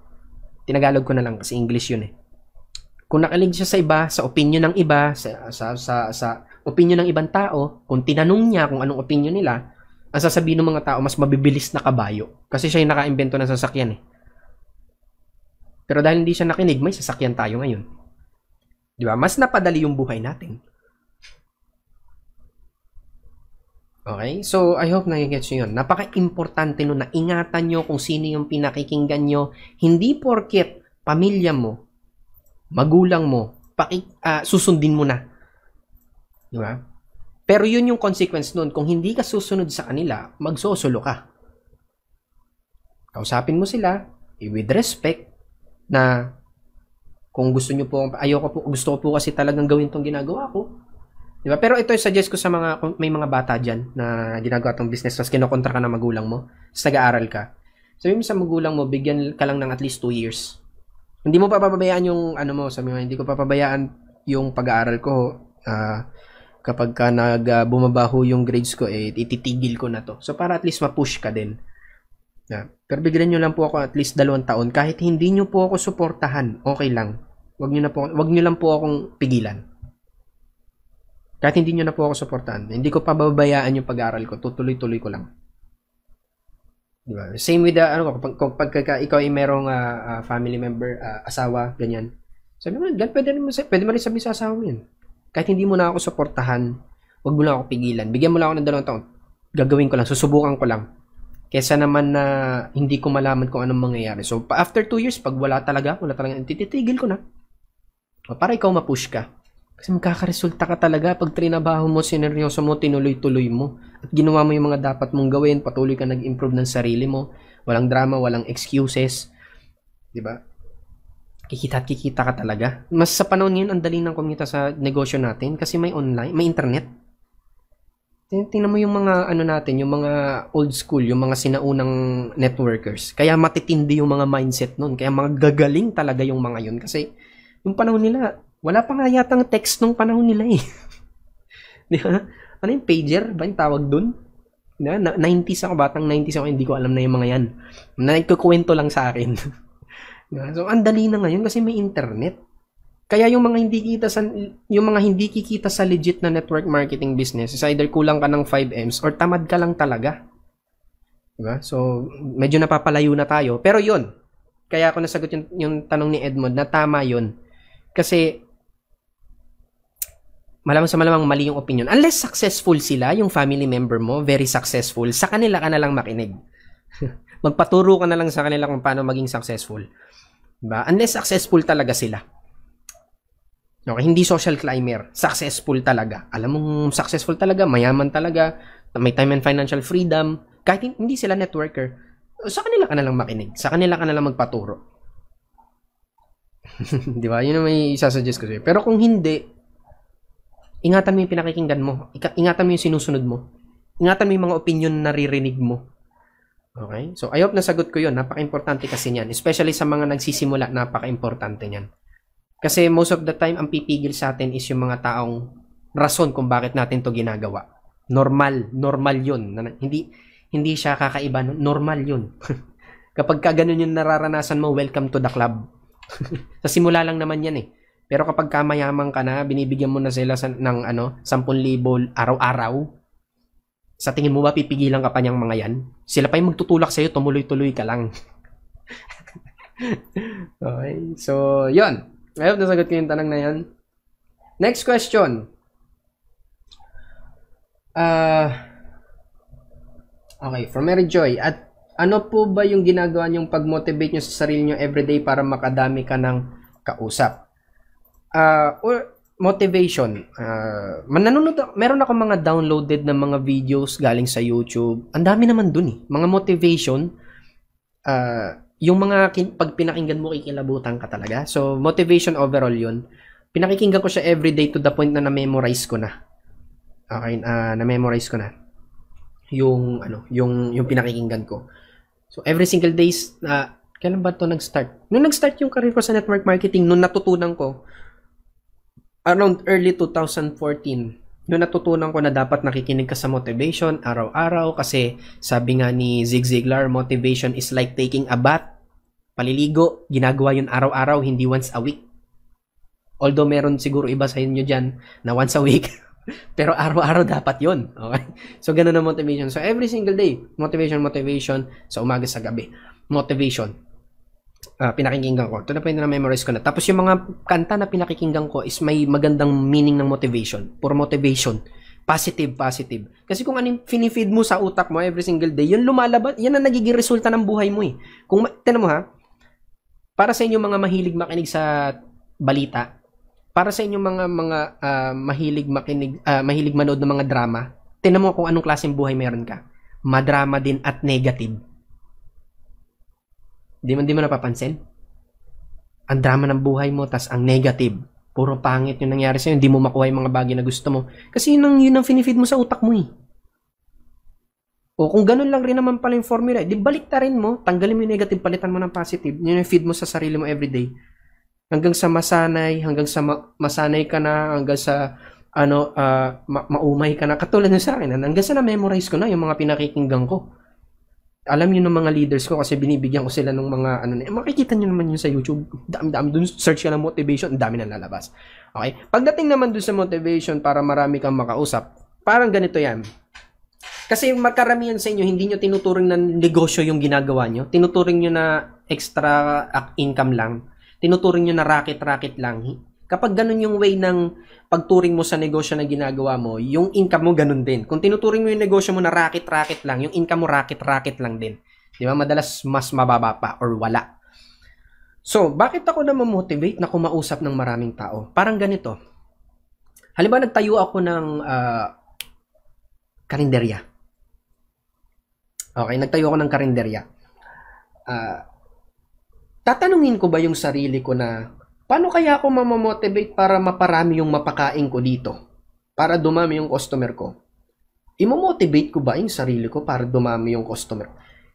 [SPEAKER 1] Tinagalog ko na lang kasi English yun eh. Kung nakinig siya sa iba, sa opinion ng iba, sa, sa, sa, sa opinion ng ibang tao, kung tinanong niya kung anong opinion nila, ang sasabihin ng mga tao mas mabibilis na kabayo. Kasi siya yung nakaimbento ng sasakyan eh. Pero dahil hindi siya nakinig, may sasakyan tayo ngayon. Di ba? Mas napadali yung buhay natin. Okay? So, I hope nagigets nyo yun. Napaka-importante nun na ingatan nyo kung sino yung pinakikinggan nyo. Hindi porket pamilya mo, magulang mo, paki, uh, susundin mo na. Di ba? Pero yun yung consequence nun. Kung hindi ka susunod sa kanila, magsosolo ka. Kausapin mo sila, with respect, na kung gusto niyo po, ayoko po, gusto ko po kasi talagang gawin tong ginagawa ko. Di ba? Pero ito suggest ko sa mga, kung may mga bata diyan na ginagawa tong business, tapos kinokontra ka ng magulang mo, tapos nag-aaral ka. Sabi mo sa magulang mo, bigyan ka lang ng at least 2 years. Hindi mo papabayaan yung, ano mo, sabi mo, hindi ko papabayaan yung pag-aaral ko. Uh, kapag ka nag, uh, bumabaho yung grades ko, eh, ititigil ko na to. So, para at least ma-push ka din. Na, pero bigyan niyo lang po ako at least dalawang taon. Kahit hindi niyo po ako suportahan, okay lang. Wag niyo na po, wag niyo lang po akong pigilan. Kahit hindi niyo na po ako suportahan, hindi ko pababayaan yung pag aral ko, tutuloy-tuloy ko lang. Di ba? Same with the, ano, pag, pag, kapag ikaw ay merong uh, uh, family member, uh, asawa, ganyan. Sabi mo, dahil pwede, mo, pwede mo rin sabihin sa asawa mo yun. Kahit hindi mo na ako suportahan, wag mo lang ako pigilan. Bigyan mo lang ako ng dalawang taon. Gagawin ko lang, susubukan ko lang. Kesa naman na hindi ko malaman kung anong mangyayari. So, after two years, pag wala talaga, wala talaga, tititigil ko na. Para ikaw mapush ka. Kasi magkakaresulta ka talaga pag trinabaho mo, sineryoso mo, tinuloy-tuloy mo. At ginawa mo yung mga dapat mong gawin, patuloy ka nag-improve ng sarili mo. Walang drama, walang excuses. ba? Diba? Kikita at kikita ka talaga. Mas sa panahon ngayon, ang dali ng kumita sa negosyo natin kasi may online, may internet. Tingnan mo yung mga ano natin, yung mga old school, yung mga sinaunang networkers. Kaya matitindi yung mga mindset nun. Kaya mga gagaling talaga yung mga yun. Kasi yung panahon nila, wala pa nga yatang text nung panahon nila eh. Di ba? Ano yung pager? Ba yung tawag dun? Na, na, 90s ako, batang 90s ako, hindi ko alam na yung mga yan. Nagkukwento lang sa akin. diba? So, ang dali na ngayon kasi may internet. Kaya yung mga hindi kita sa yung mga hindi kikita sa legit na network marketing business is either kulang ka ng 5Ms or tamad ka lang talaga. Diba? So, medyo napapalayo na tayo. Pero yon Kaya ako nasagot yung, yung tanong ni Edmond na tama yon kasi malamang sa malamang mali yung opinion. Unless successful sila, yung family member mo, very successful, sa kanila ka na lang makinig. Magpaturo ka na lang sa kanila kung paano maging successful. Diba? Unless successful talaga sila. Okay, hindi social climber. Successful talaga. Alam mong successful talaga, mayaman talaga, may time and financial freedom. Kahit hindi sila networker, sa kanila ka na lang makinig. Sa kanila ka na lang magpaturo. 'Di ba? Yun ang may isasuggest ko sa'yo. Pero kung hindi, ingatan mo yung pinakikinggan mo. Ingatan mo yung sinusunod mo. Ingatan mo yung mga opinion na naririnig mo. Okay? So, I hope nasagot ko yun. Napaka-importante kasi niyan. Especially sa mga nagsisimula, napaka-importante niyan. Kasi most of the time, ang pipigil sa atin is yung mga taong rason kung bakit natin to ginagawa. Normal. Normal yun. Hindi, hindi siya kakaiba. Normal yun. Kapag ka ganun yung nararanasan mo, welcome to the club sa simula lang naman yan eh. Pero kapag kamayaman ka na, binibigyan mo na sila sa, ng ano, 10,000 araw-araw, sa tingin mo ba pipigilan ka pa niyang mga yan? Sila pa yung magtutulak sa'yo, tumuloy-tuloy ka lang. okay, so yun. I hope nasagot ko yung tanong na yon. Next question. Uh, okay, from Mary Joy. At ano po ba yung ginagawa nyong pag-motivate nyo sa sarili nyo everyday para makadami ka ng kausap? Uh, or motivation. Uh, ah, mananunod, meron ako mga downloaded na mga videos galing sa YouTube. Ang dami naman dun eh. Mga motivation, uh, yung mga kin- pag pinakinggan mo, kikilabutan ka talaga. So, motivation overall yun. Pinakikinggan ko siya everyday to the point na na-memorize ko na. Okay, uh, na-memorize ko na yung ano, yung yung pinakikinggan ko. So, every single days na, uh, kailan ba to nag-start? Nung nag-start yung career ko sa network marketing, nung natutunan ko, around early 2014, nung natutunan ko na dapat nakikinig ka sa motivation araw-araw kasi sabi nga ni Zig Ziglar, motivation is like taking a bath. Paliligo, ginagawa yun araw-araw, hindi once a week. Although meron siguro iba sa inyo diyan na once a week. Pero araw-araw dapat yon Okay? So, ganun ang motivation. So, every single day, motivation, motivation, sa umaga, sa gabi. Motivation. Uh, pinakikinggan ko. Ito na pwede na memorize ko na. Tapos yung mga kanta na pinakikinggan ko is may magandang meaning ng motivation. Puro motivation. Positive, positive. Kasi kung anong finifeed mo sa utak mo every single day, yun lumalabas, yan ang nagiging resulta ng buhay mo eh. Kung, tinan mo ha, para sa inyo mga mahilig makinig sa balita, para sa inyong mga mga uh, mahilig makinig uh, mahilig manood ng mga drama, tinamo ko anong klaseng buhay meron ka. Madrama din at negative. Di man di mo napapansin? Ang drama ng buhay mo tas ang negative. Puro pangit yung nangyari sa'yo. Hindi mo makuha yung mga bagay na gusto mo. Kasi yun ang, yun ang finifeed mo sa utak mo eh. O kung ganun lang rin naman pala yung formula, di balik ta rin mo, tanggalin mo yung negative, palitan mo ng positive, yun yung feed mo sa sarili mo everyday hanggang sa masanay, hanggang sa ma- masanay ka na, hanggang sa ano uh, ma- maumay ka na. Katulad ng sa akin, ah, hanggang sa na-memorize ko na yung mga pinakikinggan ko. Alam niyo ng mga leaders ko kasi binibigyan ko sila ng mga ano na, makikita niyo naman yun sa YouTube. Dami-dami dun, search ka ng motivation, dami na lalabas. Okay? Pagdating naman dun sa motivation para marami kang makausap, parang ganito yan. Kasi makaramihan sa inyo, hindi nyo tinuturing na negosyo yung ginagawa nyo. Tinuturing nyo na extra ah, income lang tinuturing nyo na racket-racket lang. Kapag ganun yung way ng pagturing mo sa negosyo na ginagawa mo, yung income mo ganun din. Kung tinuturing mo yung negosyo mo na racket-racket lang, yung income mo racket-racket lang din. Di ba? Madalas mas mababa pa or wala. So, bakit ako na motivate na kumausap ng maraming tao? Parang ganito. Halimbawa, nagtayo ako ng uh, karinderya. Okay, nagtayo ako ng karinderya. Uh, tatanungin ko ba yung sarili ko na paano kaya ako mamamotivate para maparami yung mapakain ko dito? Para dumami yung customer ko? Imomotivate ko ba yung sarili ko para dumami yung customer?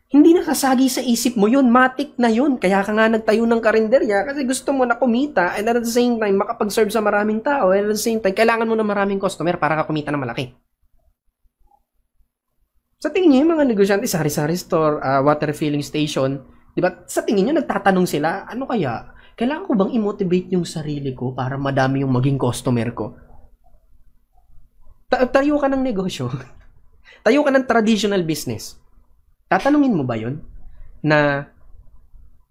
[SPEAKER 1] Hindi nakasagi sa isip mo yun, matik na yun. Kaya ka nga nagtayo ng karinderya kasi gusto mo na kumita and at the same time makapag-serve sa maraming tao and at the same time kailangan mo na maraming customer para ka kumita ng malaki. Sa tingin niyo yung mga negosyante, sari-sari store, uh, water filling station, 'Di ba? Sa tingin niyo nagtatanong sila, ano kaya? Kailangan ko bang i-motivate yung sarili ko para madami yung maging customer ko? Ta- tayo ka ng negosyo. tayo ka ng traditional business. Tatanungin mo ba 'yon? Na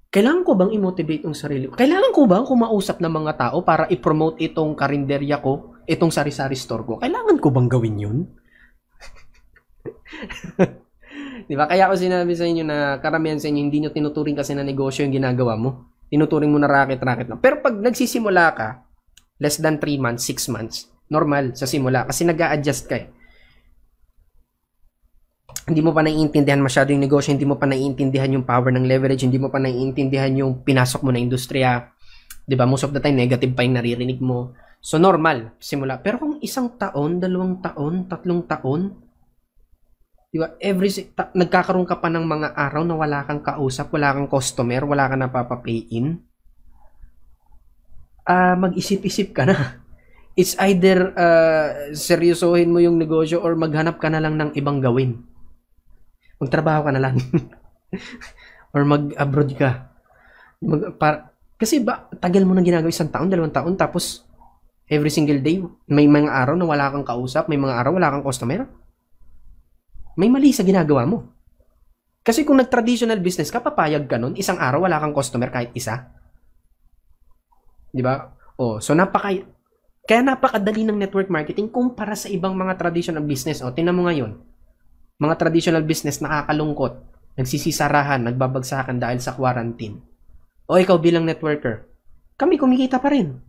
[SPEAKER 1] kailangan ko bang i-motivate yung sarili ko? Kailangan ko bang kumausap ng mga tao para i-promote itong karinderya ko, itong sari-sari store ko? Kailangan ko bang gawin yun? Di ba? Kaya ako sinabi sa inyo na karamihan sa inyo, hindi nyo tinuturing kasi na negosyo yung ginagawa mo. Tinuturing mo na racket-racket lang. Pero pag nagsisimula ka, less than 3 months, 6 months, normal sa simula kasi nag adjust ka eh. Hindi mo pa naiintindihan masyado yung negosyo, hindi mo pa naiintindihan yung power ng leverage, hindi mo pa naiintindihan yung pinasok mo na industriya. 'Di ba? Most of the time negative pa yung naririnig mo. So normal simula. Pero kung isang taon, dalawang taon, tatlong taon, Di ba? Every, ta- nagkakaroon ka pa ng mga araw na wala kang kausap, wala kang customer, wala kang napapapay in. Uh, ah, mag-isip-isip ka na. It's either uh, seryosohin mo yung negosyo or maghanap ka na lang ng ibang gawin. Magtrabaho ka na lang. or mag-abroad ka. Mag, para, kasi ba, tagal mo na ginagawa isang taon, dalawang taon, tapos every single day, may mga araw na wala kang kausap, may mga araw wala kang customer may mali sa ginagawa mo. Kasi kung nag-traditional business ka, papayag ka nun, isang araw wala kang customer kahit isa. Di ba? Oh, so napaka kaya napakadali ng network marketing kumpara sa ibang mga traditional business. O, oh, tinan mo ngayon. Mga traditional business nakakalungkot, nagsisisarahan, nagbabagsakan dahil sa quarantine. O ikaw bilang networker, kami kumikita pa rin.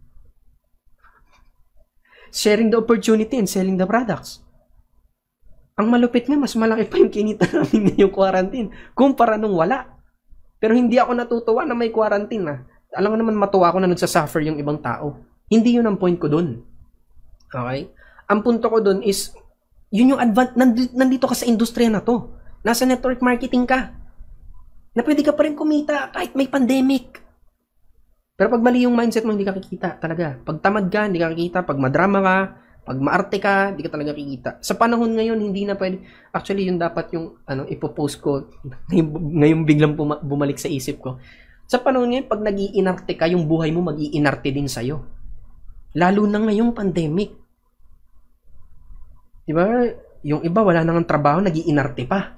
[SPEAKER 1] Sharing the opportunity and selling the products. Ang malupit nga, mas malaki pa yung kinita namin ngayong quarantine kumpara nung wala. Pero hindi ako natutuwa na may quarantine na. Ah. Alam mo naman matuwa ako na nagsasuffer yung ibang tao. Hindi yun ang point ko dun. Okay? Ang punto ko dun is, yun yung advantage, advan- nandito ka sa industriya na to. Nasa network marketing ka. Na pwede ka pa rin kumita kahit may pandemic. Pero pag mali yung mindset mo, hindi ka kikita talaga. Pag tamad ka, hindi ka kikita. Pag madrama ka, pag maarte ka, hindi ka talaga kikita. Sa panahon ngayon, hindi na pwede. Actually, yung dapat yung ano, ipopost ko. ngayong biglang bumalik sa isip ko. Sa panahon ngayon, pag nag ka, yung buhay mo mag-iinarte din sa'yo. Lalo na ngayong pandemic. Di ba? Yung iba, wala nang trabaho, nag pa.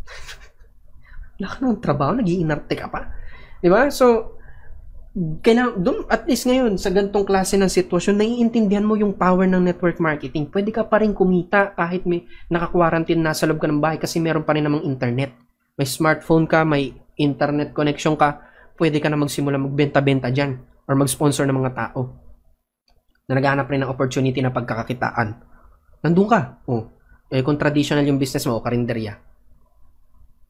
[SPEAKER 1] wala ka nang trabaho, nag ka pa. Di ba? So, kaya dun, at least ngayon sa gantong klase ng sitwasyon naiintindihan mo yung power ng network marketing. Pwede ka pa rin kumita kahit may naka-quarantine na sa loob ka ng bahay kasi meron pa rin namang internet. May smartphone ka, may internet connection ka, pwede ka na magsimula magbenta-benta diyan or mag-sponsor ng mga tao. Na naghahanap rin ng opportunity na pagkakakitaan. Nandun ka. Oh. Eh kung traditional yung business mo o karinderya.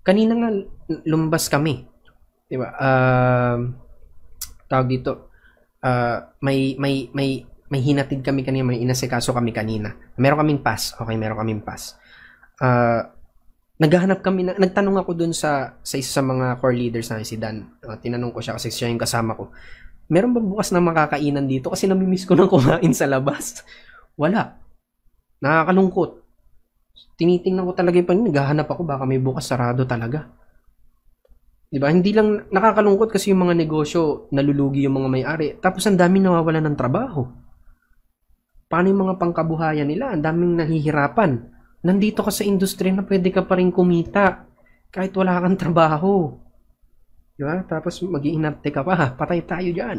[SPEAKER 1] Kanina nga lumabas kami. 'Di ba? Um uh, tawag dito, uh, may, may, may, may hinatid kami kanina, may inasikaso kami kanina. Meron kaming pass. Okay, meron kaming pass. Uh, naghahanap kami, na, nagtanong ako dun sa, sa isa sa mga core leaders na si Dan. Uh, tinanong ko siya kasi siya yung kasama ko. Meron ba bukas na makakainan dito? Kasi namimiss ko nang kumain sa labas. Wala. Nakakalungkot. Tinitingnan ko talaga yung pag naghahanap ako, baka may bukas sarado talaga. 'Di ba? Hindi lang nakakalungkot kasi yung mga negosyo nalulugi yung mga may-ari. Tapos ang daming nawawalan ng trabaho. Paano yung mga pangkabuhayan nila? Ang daming nahihirapan. Nandito ka sa industriya na pwede ka pa rin kumita kahit wala kang trabaho. 'Di ba? Tapos magiinarte ka pa. Patay tayo diyan.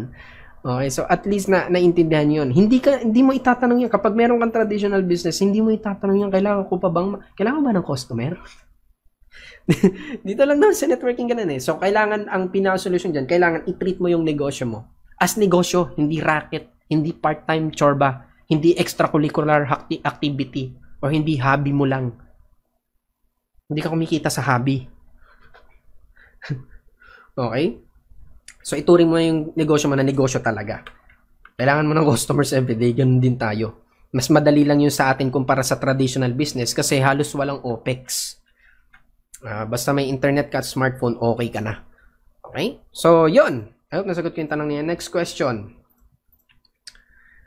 [SPEAKER 1] Okay, so at least na naintindihan 'yon. Hindi ka hindi mo itatanong 'yan kapag meron kang traditional business, hindi mo itatanong 'yan, kailangan ko pa bang kailangan ba ng customer? Dito lang naman sa networking ganun eh. So, kailangan, ang pinaka-solution dyan, kailangan i-treat mo yung negosyo mo. As negosyo, hindi racket, hindi part-time chorba, hindi extracurricular activity, o hindi hobby mo lang. Hindi ka kumikita sa hobby. okay? So, ituring mo na yung negosyo mo na negosyo talaga. Kailangan mo ng customers everyday. Ganun din tayo. Mas madali lang yun sa atin kumpara sa traditional business kasi halos walang OPEX. Uh, basta may internet ka at smartphone, okay ka na. Okay? So, yun. I hope nasagot ko yung tanong niya. Next question.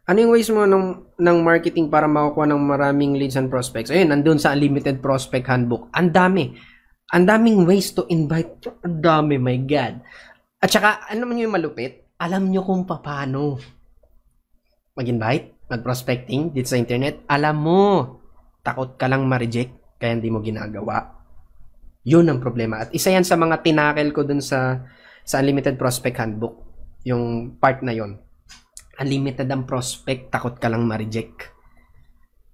[SPEAKER 1] Ano yung ways mo ng, ng marketing para makukuha ng maraming leads and prospects? Ayun, nandun sa Unlimited Prospect Handbook. Ang dami. Ang daming ways to invite. Ang dami, my God. At saka, ano man yung malupit? Alam niyo kung paano mag-invite, mag-prospecting dito sa internet. Alam mo, takot ka lang ma-reject kaya hindi mo ginagawa. Yun ang problema. At isa yan sa mga tinakel ko dun sa, sa Unlimited Prospect Handbook. Yung part na yon Unlimited ang prospect, takot ka lang ma-reject.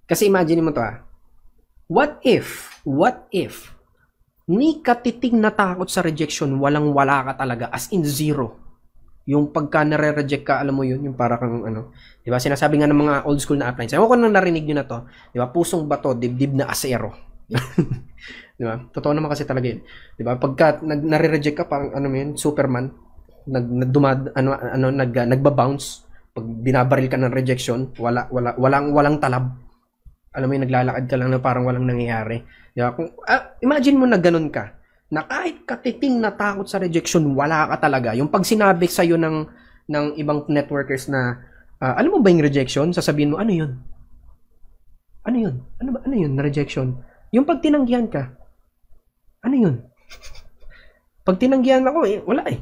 [SPEAKER 1] Kasi imagine mo to ah. What if, what if, ni katiting na takot sa rejection, walang wala ka talaga, as in zero. Yung pagka nare-reject ka, alam mo yun, yung para kang ano, di ba? Sinasabi nga ng mga old school na appliance, ewan ko nang narinig nyo na to, di ba? Pusong bato, dibdib na asero. Di ba? Totoo naman kasi talaga yun. Di ba? Pagka nag, nare-reject ka, parang ano yun, Superman, nag, dumad, ano, ano, nag, uh, nagba-bounce, pag binabaril ka ng rejection, wala, wala, walang, walang talab. Alam mo yun, naglalakad ka lang na parang walang nangyayari. Di ba? Kung, ah, imagine mo na ganun ka, na kahit katiting na takot sa rejection, wala ka talaga. Yung pag sinabi sa'yo ng, ng ibang networkers na, uh, alam mo ba yung rejection? Sasabihin mo, ano yun? Ano yun? Ano ba? Ano yun na rejection? Yung pag tinanggihan ka, ano yun? Pag tinanggihan ako, eh, wala eh.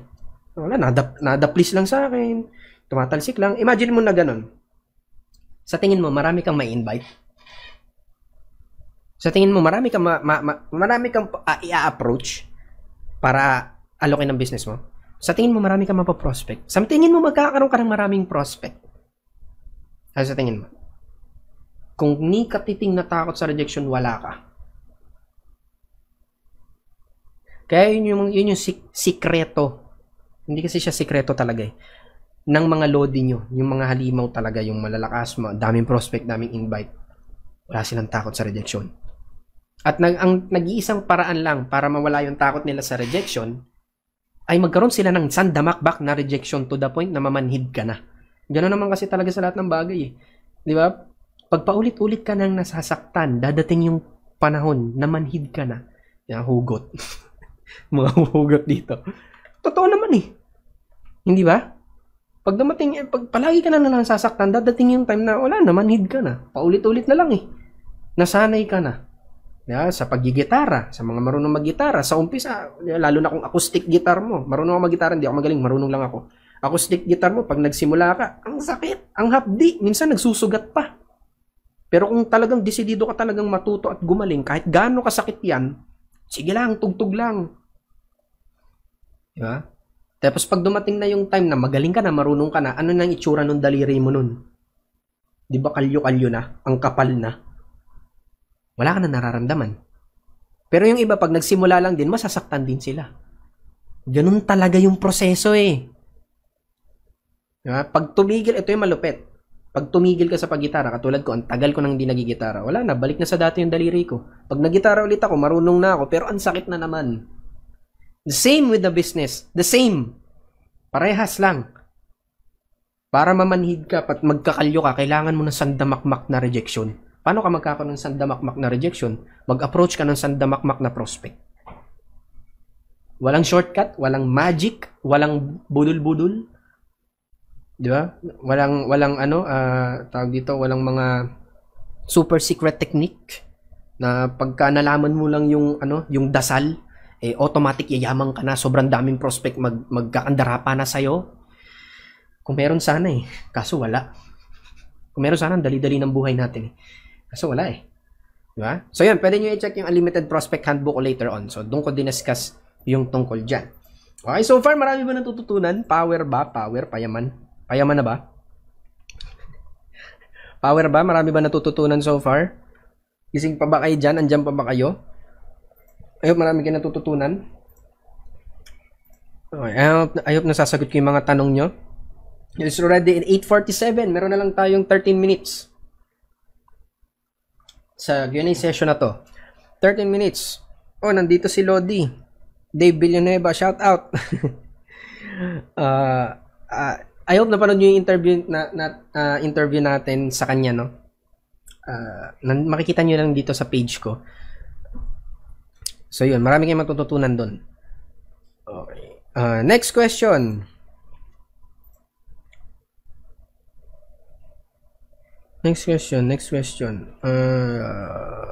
[SPEAKER 1] Wala, nadap, please lang sa akin. Tumatalsik lang. Imagine mo na ganun. Sa tingin mo, marami kang may invite Sa tingin mo, marami kang, ma, ma, ma, marami kang uh, ah, i-approach para alokin ng business mo? Sa tingin mo, marami kang mapaprospect? Sa tingin mo, magkakaroon ka ng maraming prospect? Ano sa tingin mo? Kung ni katiting na takot sa rejection, wala ka. Kaya yun yung, yun yung sikreto. Hindi kasi siya sikreto talaga eh. Ng mga lodi nyo, yung mga halimaw talaga, yung malalakas, daming prospect, daming invite. Wala silang takot sa rejection. At nag, ang nag-iisang paraan lang para mawala yung takot nila sa rejection ay magkaroon sila ng sandamakbak na rejection to the point na mamanhid ka na. Ganoon naman kasi talaga sa lahat ng bagay eh. Di ba? Pag paulit-ulit ka nang nasasaktan, dadating yung panahon na manhid ka na. Yan, hugot. mga hugot dito. Totoo naman eh. Hindi ba? Pag dumating, eh, pag palagi ka na nalang sasaktan, dadating yung time na wala na, manhid ka na. Paulit-ulit na lang eh. Nasanay ka na. Yeah, diba? sa paggigitara, sa mga marunong maggitara, sa umpisa, lalo na kung acoustic guitar mo. Marunong ako maggitara, hindi ako magaling, marunong lang ako. Acoustic guitar mo, pag nagsimula ka, ang sakit, ang hapdi, minsan nagsusugat pa. Pero kung talagang desidido ka talagang matuto at gumaling, kahit gaano kasakit yan, Sige lang, tugtog lang. Di ba? Tapos pag dumating na yung time na magaling ka na, marunong ka na, ano na ang itsura nung daliri mo nun? Di ba kalyo-kalyo na? Ang kapal na? Wala ka na nararamdaman. Pero yung iba, pag nagsimula lang din, masasaktan din sila. Ganun talaga yung proseso eh. Diba? Pag tumigil, ito yung malupit. Pag tumigil ka sa paggitara, katulad ko, ang tagal ko nang hindi nagigitara, wala na, balik na sa dati yung daliri ko. Pag nagitara ulit ako, marunong na ako, pero ang sakit na naman. The same with the business. The same. Parehas lang. Para mamanhid ka at magkakalyo ka, kailangan mo ng sandamakmak na rejection. Paano ka magkakaroon ng sandamakmak na rejection? Mag-approach ka ng sandamakmak na prospect. Walang shortcut, walang magic, walang budul-budul, 'di ba? Walang walang ano uh, tawag dito, walang mga super secret technique na pagka nalaman mo lang yung ano, yung dasal, eh automatic yayaman ka na, sobrang daming prospect mag magkakandarapa na sa iyo. Kung meron sana eh, kaso wala. Kung meron sana, dali-dali ng buhay natin eh. Kaso wala eh. Di ba? So yun, pwede nyo i-check yung Unlimited Prospect Handbook later on. So doon ko diniscuss yung tungkol dyan. Okay, so far marami ba natututunan? Power ba? Power, payaman, Payaman na ba? Power ba? Marami ba natututunan so far? Gising pa ba kayo dyan? Andiyan pa ba kayo? Ayop, marami kayo natututunan. Okay, ayop, ayop nasasagot ko yung mga tanong nyo. It's already 8.47. Meron na lang tayong 13 minutes. Sa Q&A session na to. 13 minutes. Oh, nandito si Lodi. Dave Villanueva, shout out. uh, uh, I hope napanood niyo yung interview na, na uh, interview natin sa kanya no. Uh, makikita niyo lang dito sa page ko. So yun, marami kayong matututunan doon. Okay. Uh, next question. Next question, next question. Uh,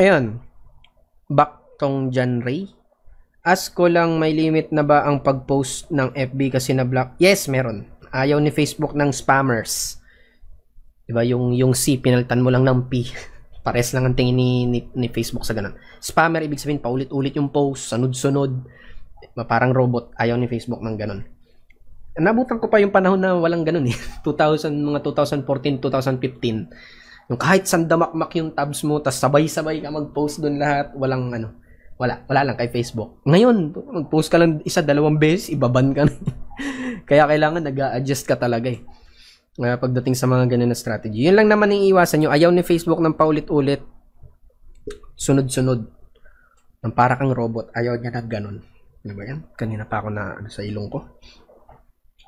[SPEAKER 1] Ayun. Back tong John Ray. Ask ko lang may limit na ba ang pag-post ng FB kasi na block? Yes, meron. Ayaw ni Facebook ng spammers. 'Di ba yung yung C pinalitan mo lang ng P. Pares lang ang tingin ni, ni, ni Facebook sa ganun. Spammer ibig sabihin paulit-ulit yung post, sunod-sunod. Diba, parang robot. Ayaw ni Facebook ng ganun. Nabutan ko pa yung panahon na walang ganun eh. 2000 mga 2014, 2015 yung kahit sandamakmak yung tabs mo, tapos sabay-sabay ka mag-post doon lahat, walang ano, wala, wala lang kay Facebook. Ngayon, mag-post ka lang isa, dalawang beses, ibaban ka na. Kaya kailangan nag-a-adjust ka talaga eh. Uh, pagdating sa mga ganun na strategy. Yun lang naman ang iwasan nyo. Ayaw ni Facebook ng paulit-ulit. Sunod-sunod. Nang para kang robot. Ayaw niya ng ganun. Ano ba yan? Kanina pa ako na ano, sa ilong ko.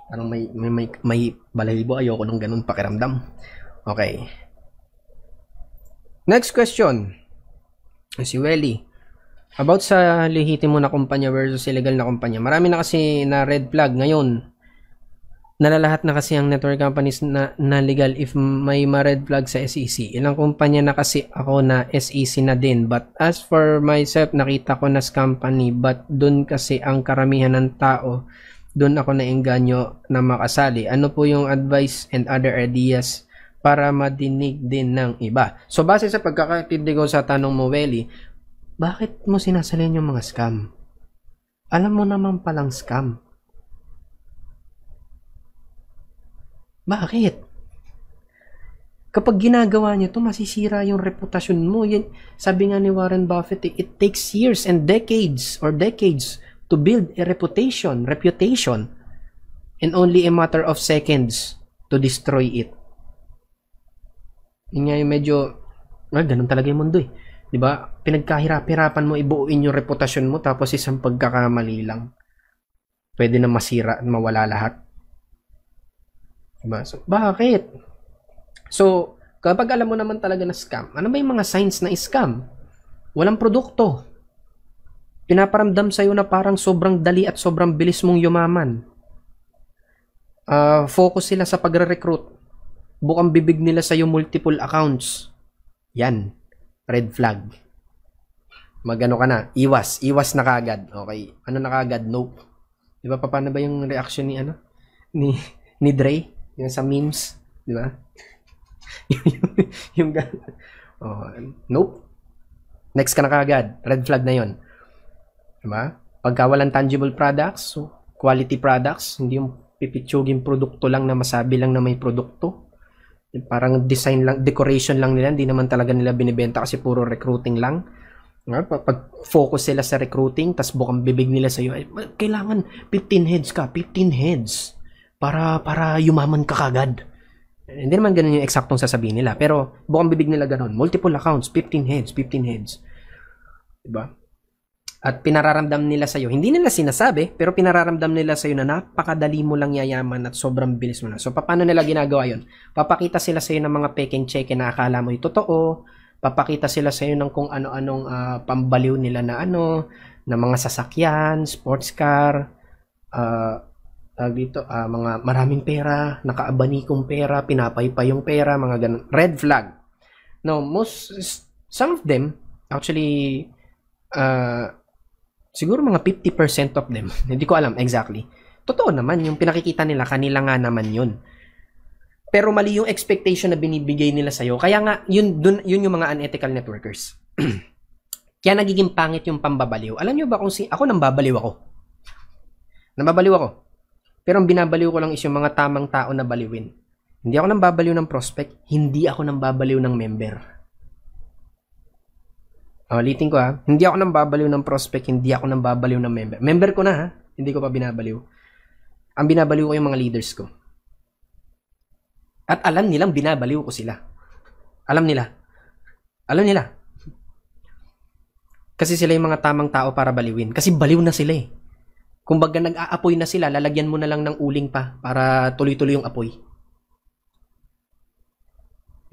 [SPEAKER 1] Parang may, may, may, may balahibo. Ayoko ng ganun pakiramdam. Okay. Next question. Si Welly. About sa lehitimo na kumpanya versus illegal na kumpanya. Marami na kasi na red flag ngayon. Nalalahat na kasi ang network companies na, na legal if may ma-red flag sa SEC. Ilang kumpanya na kasi ako na SEC na din. But as for myself, nakita ko na company. But dun kasi ang karamihan ng tao, dun ako na inganyo na makasali. Ano po yung advice and other ideas para madinig din ng iba. So base sa pagkakatindi ko sa tanong mo, Welly, bakit mo sinasalin yung mga scam? Alam mo naman palang scam. Bakit? Kapag ginagawa niyo to, masisira yung reputasyon mo. Yan, sabi nga ni Warren Buffett, eh, it takes years and decades or decades to build a reputation, reputation, and only a matter of seconds to destroy it. Yun nga yung medyo, ah, ganun talaga yung mundo eh. Di ba? Pinagkahirap-hirapan mo ibuuin yung reputasyon mo tapos isang pagkakamali lang. Pwede na masira at mawala lahat. Diba? So, bakit? So, kapag alam mo naman talaga na scam, ano ba yung mga signs na scam? Walang produkto. Pinaparamdam sa'yo na parang sobrang dali at sobrang bilis mong yumaman. Uh, focus sila sa pagre-recruit bukang bibig nila sa iyo multiple accounts. Yan, red flag. Magano ka na, iwas, iwas na kaagad. Okay, ano na kaagad? Nope. Di ba paano ba yung reaction ni ano? Ni ni Dre yung sa memes, di ba? yung, yung, oh, nope. Next ka na kaagad, red flag na 'yon. Di ba? Pagka walang tangible products, so quality products, hindi yung pipitsugin produkto lang na masabi lang na may produkto. Yung parang design lang, decoration lang nila, hindi naman talaga nila binibenta kasi puro recruiting lang. Pag focus sila sa recruiting, tas bukang bibig nila sa iyo, kailangan 15 heads ka, 15 heads para para yumaman ka kagad. Hindi naman ganun yung eksaktong sasabihin nila, pero bukang bibig nila ganun, multiple accounts, 15 heads, 15 heads. 'Di ba? at pinararamdam nila sa'yo, hindi nila sinasabi, pero pinararamdam nila sa'yo na napakadali mo lang yayaman at sobrang bilis mo na. So, paano nila ginagawa yon? Papakita sila sa'yo ng mga peking cheque na akala mo totoo, papakita sila sa'yo ng kung ano-anong uh, pambaliw nila na ano, na mga sasakyan, sports car, uh, tawag dito, uh, mga maraming pera, nakaabanikong pera, pinapaypay yung pera, mga ganun. Red flag. No, most, some of them, actually, uh, siguro mga 50% of them, hindi ko alam exactly. Totoo naman, yung pinakikita nila, kanila nga naman yun. Pero mali yung expectation na binibigay nila sa'yo. Kaya nga, yun, dun, yun yung mga unethical networkers. Kaya nagiging pangit yung pambabaliw. Alam nyo ba kung si... Ako nambabaliw ako. Nambabaliw ako. Pero ang binabaliw ko lang is yung mga tamang tao na baliwin. Hindi ako nambabaliw ng prospect. Hindi ako nambabaliw ng member. Oh, ah, litin ko ha. Ah. Hindi ako nang babaliw ng prospect, hindi ako nang babaliw ng member. Member ko na ha. Ah. Hindi ko pa binabaliw. Ang binabaliw ko yung mga leaders ko. At alam nilang binabaliw ko sila. Alam nila. Alam nila. Kasi sila yung mga tamang tao para baliwin. Kasi baliw na sila eh. Kumbaga nag-aapoy na sila, lalagyan mo na lang ng uling pa para tuloy-tuloy yung apoy.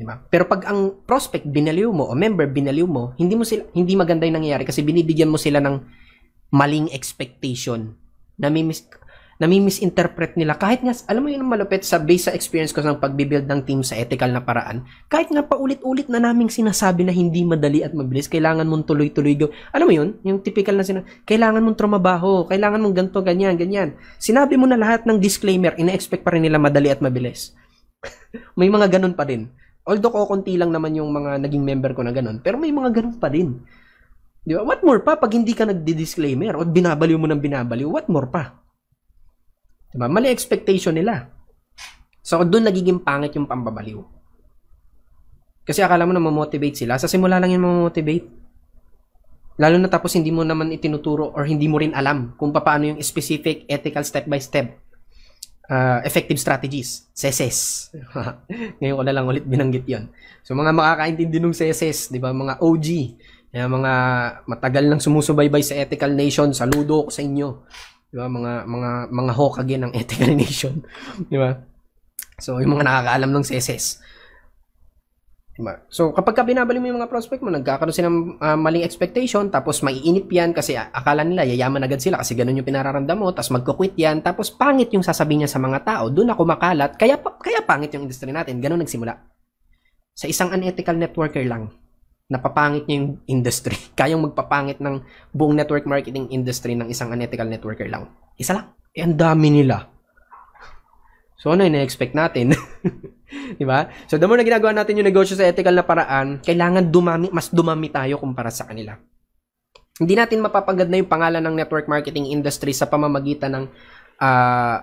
[SPEAKER 1] Di ba? Pero pag ang prospect binaliw mo o member binaliw mo, hindi mo sila hindi maganda 'yung nangyayari kasi binibigyan mo sila ng maling expectation. Namimis nami-misinterpret nila kahit nga alam mo 'yun malupit sa base sa experience ko sa pagbibuild ng team sa ethical na paraan. Kahit nga paulit-ulit na naming sinasabi na hindi madali at mabilis, kailangan mong tuloy-tuloy go. Alam mo 'yun, 'yung typical na sinasabi, kailangan mong trumabaho, kailangan mong ganto, ganyan, ganyan. Sinabi mo na lahat ng disclaimer, ina-expect pa rin nila madali at mabilis. May mga ganun pa rin. Although ko oh, konti lang naman yung mga naging member ko na ganun, pero may mga ganun pa din. Di ba? What more pa pag hindi ka nagdi-disclaimer o binabaliw mo ng binabaliw, what more pa? Di ba? Mali expectation nila. So, doon nagiging pangit yung pambabaliw. Kasi akala mo na motivate sila. Sa simula lang yun motivate. Lalo na tapos hindi mo naman itinuturo or hindi mo rin alam kung paano yung specific ethical step by step uh, effective strategies, SESS. Ngayon ko na lang ulit binanggit 'yon. So mga makakaintindi ng SESS, 'di ba, mga OG, yung mga matagal nang sumusubaybay sa Ethical Nation, saludo ko sa inyo. 'Di ba, mga mga mga Hokage ng Ethical Nation, 'di ba? So yung mga nakakaalam ng SESS, Diba? So, kapag ka binabalik mo yung mga prospect mo, nagkakaroon sila ng uh, maling expectation, tapos maiinip yan kasi akala nila yayaman agad sila kasi ganun yung pinararamdam mo, tapos magkukwit yan, tapos pangit yung sasabihin niya sa mga tao, doon ako makalat, kaya, kaya pangit yung industry natin, ganun nagsimula. Sa isang unethical networker lang, napapangit niya yung industry. Kayang magpapangit ng buong network marketing industry ng isang unethical networker lang. Isa lang. Eh, ang dami nila. So ano yung na-expect natin? 'Di ba? So the more na ginagawa natin yung negosyo sa ethical na paraan, kailangan dumami, mas dumami tayo kumpara sa kanila. Hindi natin mapapagad na yung pangalan ng network marketing industry sa pamamagitan ng uh,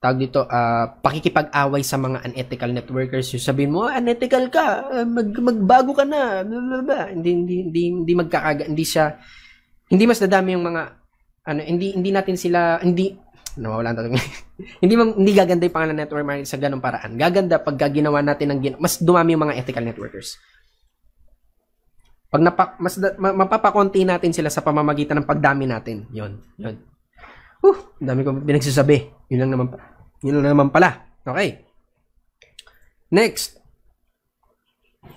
[SPEAKER 1] tawag dito, uh, pakikipag-away sa mga unethical networkers. Yung sabihin mo, ah, unethical ka, mag, magbago ka na, blah, blah, blah. Hindi, hindi, hindi, hindi magkakaga, hindi siya, hindi mas dadami yung mga, ano, hindi, hindi natin sila, hindi, nawawalan tayo hindi hindi gaganda yung pangalan network marketing sa ganung paraan. Gaganda pag ginawa natin ng gin- mas dumami yung mga ethical networkers. Pag napa, mas da, ma, mapapakonti natin sila sa pamamagitan ng pagdami natin. 'Yon, 'yon. Uh, dami ko pinagsasabi. 'Yun lang naman. 'Yun lang naman pala. Okay. Next,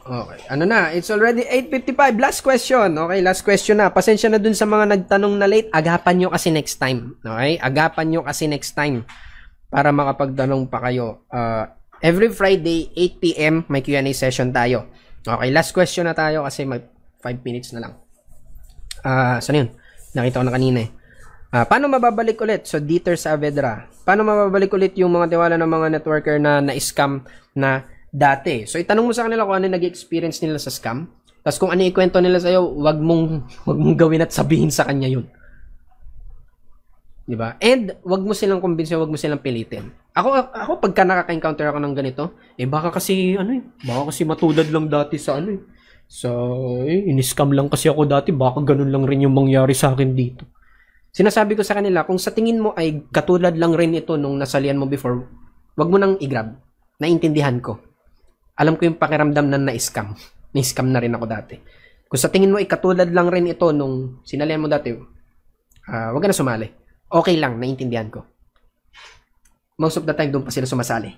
[SPEAKER 1] Okay. Ano na? It's already 8.55. Last question. Okay, last question na. Pasensya na dun sa mga nagtanong na late. Agapan nyo kasi next time. Okay? Agapan nyo kasi next time para makapagtanong pa kayo. Uh, every Friday, 8pm, may Q&A session tayo. Okay, last question na tayo kasi may 5 minutes na lang. Ah, uh, saan yun? Nakita ko na kanina eh. Uh, paano mababalik ulit? So, Dieter Saavedra. Paano mababalik ulit yung mga tiwala ng mga networker na na-scam na dati. So itanong mo sa kanila kung ano yung nag-experience nila sa scam. Tapos kung ano ikwento nila sa'yo, wag mong, wag mong gawin at sabihin sa kanya yun. Di ba? And wag mo silang kumbinsin, wag mo silang pilitin. Ako, ako pagka nakaka-encounter ako ng ganito, eh baka kasi, ano eh, baka kasi matulad lang dati sa ano eh. So, eh, in-scam lang kasi ako dati, baka ganun lang rin yung mangyari sa akin dito. Sinasabi ko sa kanila, kung sa tingin mo ay katulad lang rin ito nung nasalian mo before, wag mo nang i-grab. Naintindihan ko alam ko yung pakiramdam na na-scam. Na-scam na rin ako dati. Kung sa tingin mo, ikatulad eh, lang rin ito nung sinalihan mo dati, uh, ah, wag ka na sumali. Okay lang, naiintindihan ko. Most of the time, doon pa sila sumasali.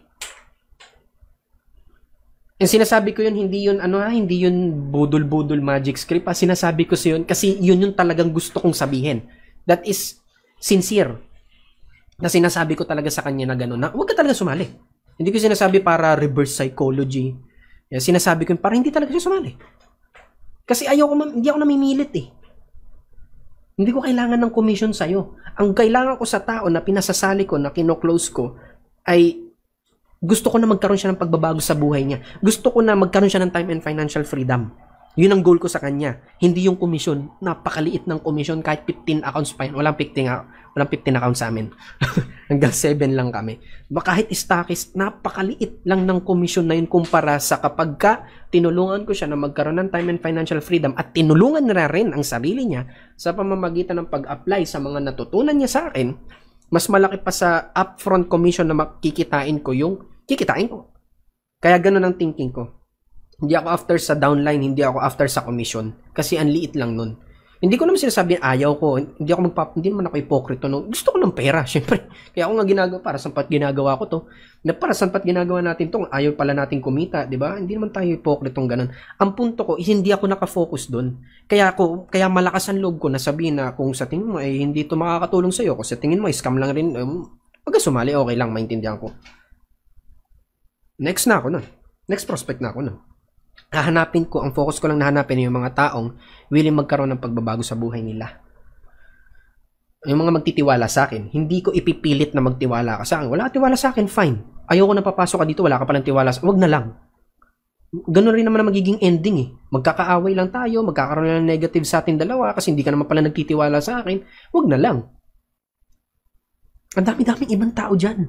[SPEAKER 1] Yung sinasabi ko yun, hindi yun, ano ha, ah, hindi yun budol-budol magic script. Ha? Ah. Sinasabi ko sa yun kasi yun yung talagang gusto kong sabihin. That is sincere. Na sinasabi ko talaga sa kanya na gano'n na huwag ka talaga sumali hindi ko sinasabi para reverse psychology. Eh, sinasabi ko para hindi talaga siya sumali. Kasi ayaw ko, hindi ako namimilit eh. Hindi ko kailangan ng commission sa'yo. Ang kailangan ko sa tao na pinasasali ko, na kinoklose ko, ay gusto ko na magkaroon siya ng pagbabago sa buhay niya. Gusto ko na magkaroon siya ng time and financial freedom. Yun ang goal ko sa kanya. Hindi yung commission. Napakaliit ng commission. Kahit 15 accounts pa yun. Walang 15, walang 15 accounts sa amin. Hanggang 7 lang kami. Ba Kahit stockist, napakaliit lang ng commission na yun kumpara sa kapag ka tinulungan ko siya na magkaroon ng time and financial freedom at tinulungan na rin ang sarili niya sa pamamagitan ng pag-apply sa mga natutunan niya sa akin, mas malaki pa sa upfront commission na makikitain ko yung kikitain ko. Kaya ganoon ang thinking ko hindi ako after sa downline, hindi ako after sa commission. Kasi ang liit lang nun. Hindi ko naman sinasabi ayaw ko. Hindi ako magpap hindi naman ako ipokrito. No? Gusto ko ng pera, syempre. Kaya ako nga ginagawa para saan pat ginagawa ko to. Na para saan pat ginagawa natin tong ayaw pala nating kumita, 'di ba? Hindi naman tayo ipokritong ganun. Ang punto ko is eh, hindi ako naka-focus doon. Kaya ako kaya malakas ang loob ko na sabihin na kung sa tingin mo ay eh, hindi to makakatulong sa iyo, kung sa tingin mo eh, scam lang rin, um, pag sumali okay lang maintindihan ko. Next na ako na. Next prospect na ako na hahanapin ko, ang focus ko lang nahanapin yung mga taong willing magkaroon ng pagbabago sa buhay nila. Yung mga magtitiwala sa akin, hindi ko ipipilit na magtiwala ka sa akin. Wala tiwala sa akin, fine. Ayoko na papasok ka dito, wala ka palang tiwala sa Wag na lang. Ganun rin naman ang magiging ending eh. Magkakaaway lang tayo, magkakaroon lang negative sa atin dalawa kasi hindi ka naman pala nagtitiwala sa akin. Wag na lang. Ang dami-daming ibang tao dyan.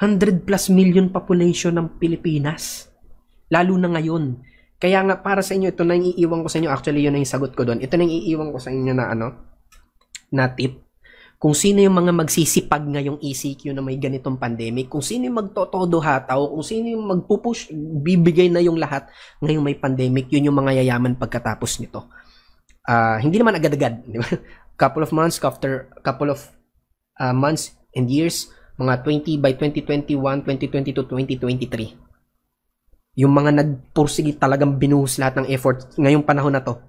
[SPEAKER 1] 100 plus million population ng Pilipinas Lalo na ngayon. Kaya nga para sa inyo, ito na iiwan ko sa inyo. Actually, yun ang sagot ko doon. Ito na iiwan ko sa inyo na ano, na tip. Kung sino yung mga magsisipag ngayong ECQ na may ganitong pandemic, kung sino yung magtotodo hataw, kung sino yung magpupush, bibigay na yung lahat ngayong may pandemic, yun yung mga yayaman pagkatapos nito. Uh, hindi naman agad-agad, di ba? Couple of months, after couple of uh, months and years, mga 20 by 2021, 2022, 2023 yung mga nagpursigi talagang binuhos lahat ng effort ngayong panahon na to.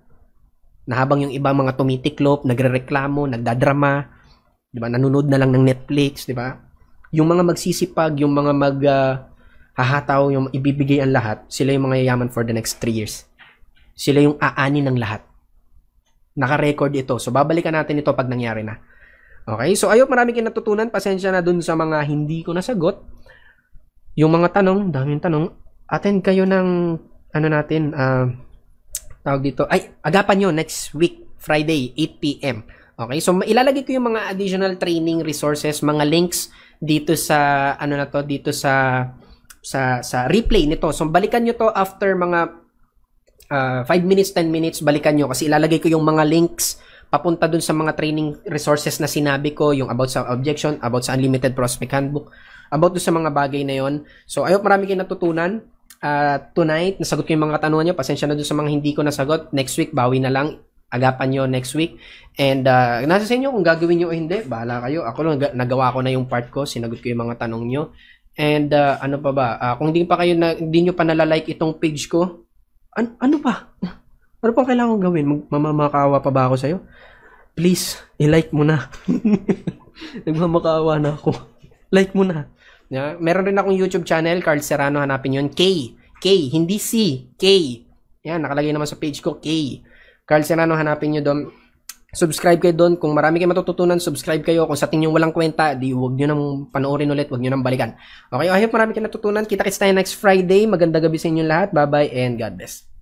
[SPEAKER 1] Na habang yung iba mga tumitiklop, nagrereklamo, nagdadrama, 'di ba? Nanonood na lang ng Netflix, 'di ba? Yung mga magsisipag, yung mga mag uh, hahataw, yung ibibigay ang lahat, sila yung mga yayaman for the next 3 years. Sila yung aani ng lahat. Naka-record ito. So babalikan natin ito pag nangyari na. Okay? So ayo marami kang natutunan. Pasensya na dun sa mga hindi ko nasagot. Yung mga tanong, daming tanong attend kayo ng ano natin, uh, tawag dito, ay, agapan nyo next week, Friday, 8pm. Okay, so ilalagay ko yung mga additional training resources, mga links dito sa, ano na to, dito sa, sa, sa replay nito. So balikan nyo to after mga uh, ah, 5 minutes, 10 minutes, balikan nyo kasi ilalagay ko yung mga links papunta dun sa mga training resources na sinabi ko, yung about sa objection, about sa unlimited prospect handbook, about dun sa mga bagay na yon. So, I hope marami kayong natutunan uh, tonight. Nasagot ko yung mga katanungan nyo. Pasensya na doon sa mga hindi ko nasagot. Next week, bawi na lang. Agapan nyo next week. And uh, nasa sa inyo kung gagawin nyo o hindi. Bahala kayo. Ako lang, nagawa ko na yung part ko. Sinagot ko yung mga tanong nyo. And uh, ano pa ba? Uh, kung hindi pa kayo na, hindi nyo pa nalalike itong page ko, an- ano pa? Ano pang kailangan kong gawin? Mag- mamamakawa pa ba ako sa'yo? Please, i-like mo na. Nagmamakawa na ako. like mo na. Yeah? Meron rin akong YouTube channel, Carl Serrano, hanapin yon K. K, hindi C. K. Yan, nakalagay naman sa page ko, K. Carl Serrano, hanapin nyo doon. Subscribe kayo doon. Kung marami kayo matututunan, subscribe kayo. Kung sa tingin nyo walang kwenta, di huwag nyo nang panoorin ulit, huwag nyo nang balikan. Okay, oh, I hope marami kayo natutunan. Kita-kits tayo next Friday. Maganda gabi sa inyo lahat. Bye-bye and God bless.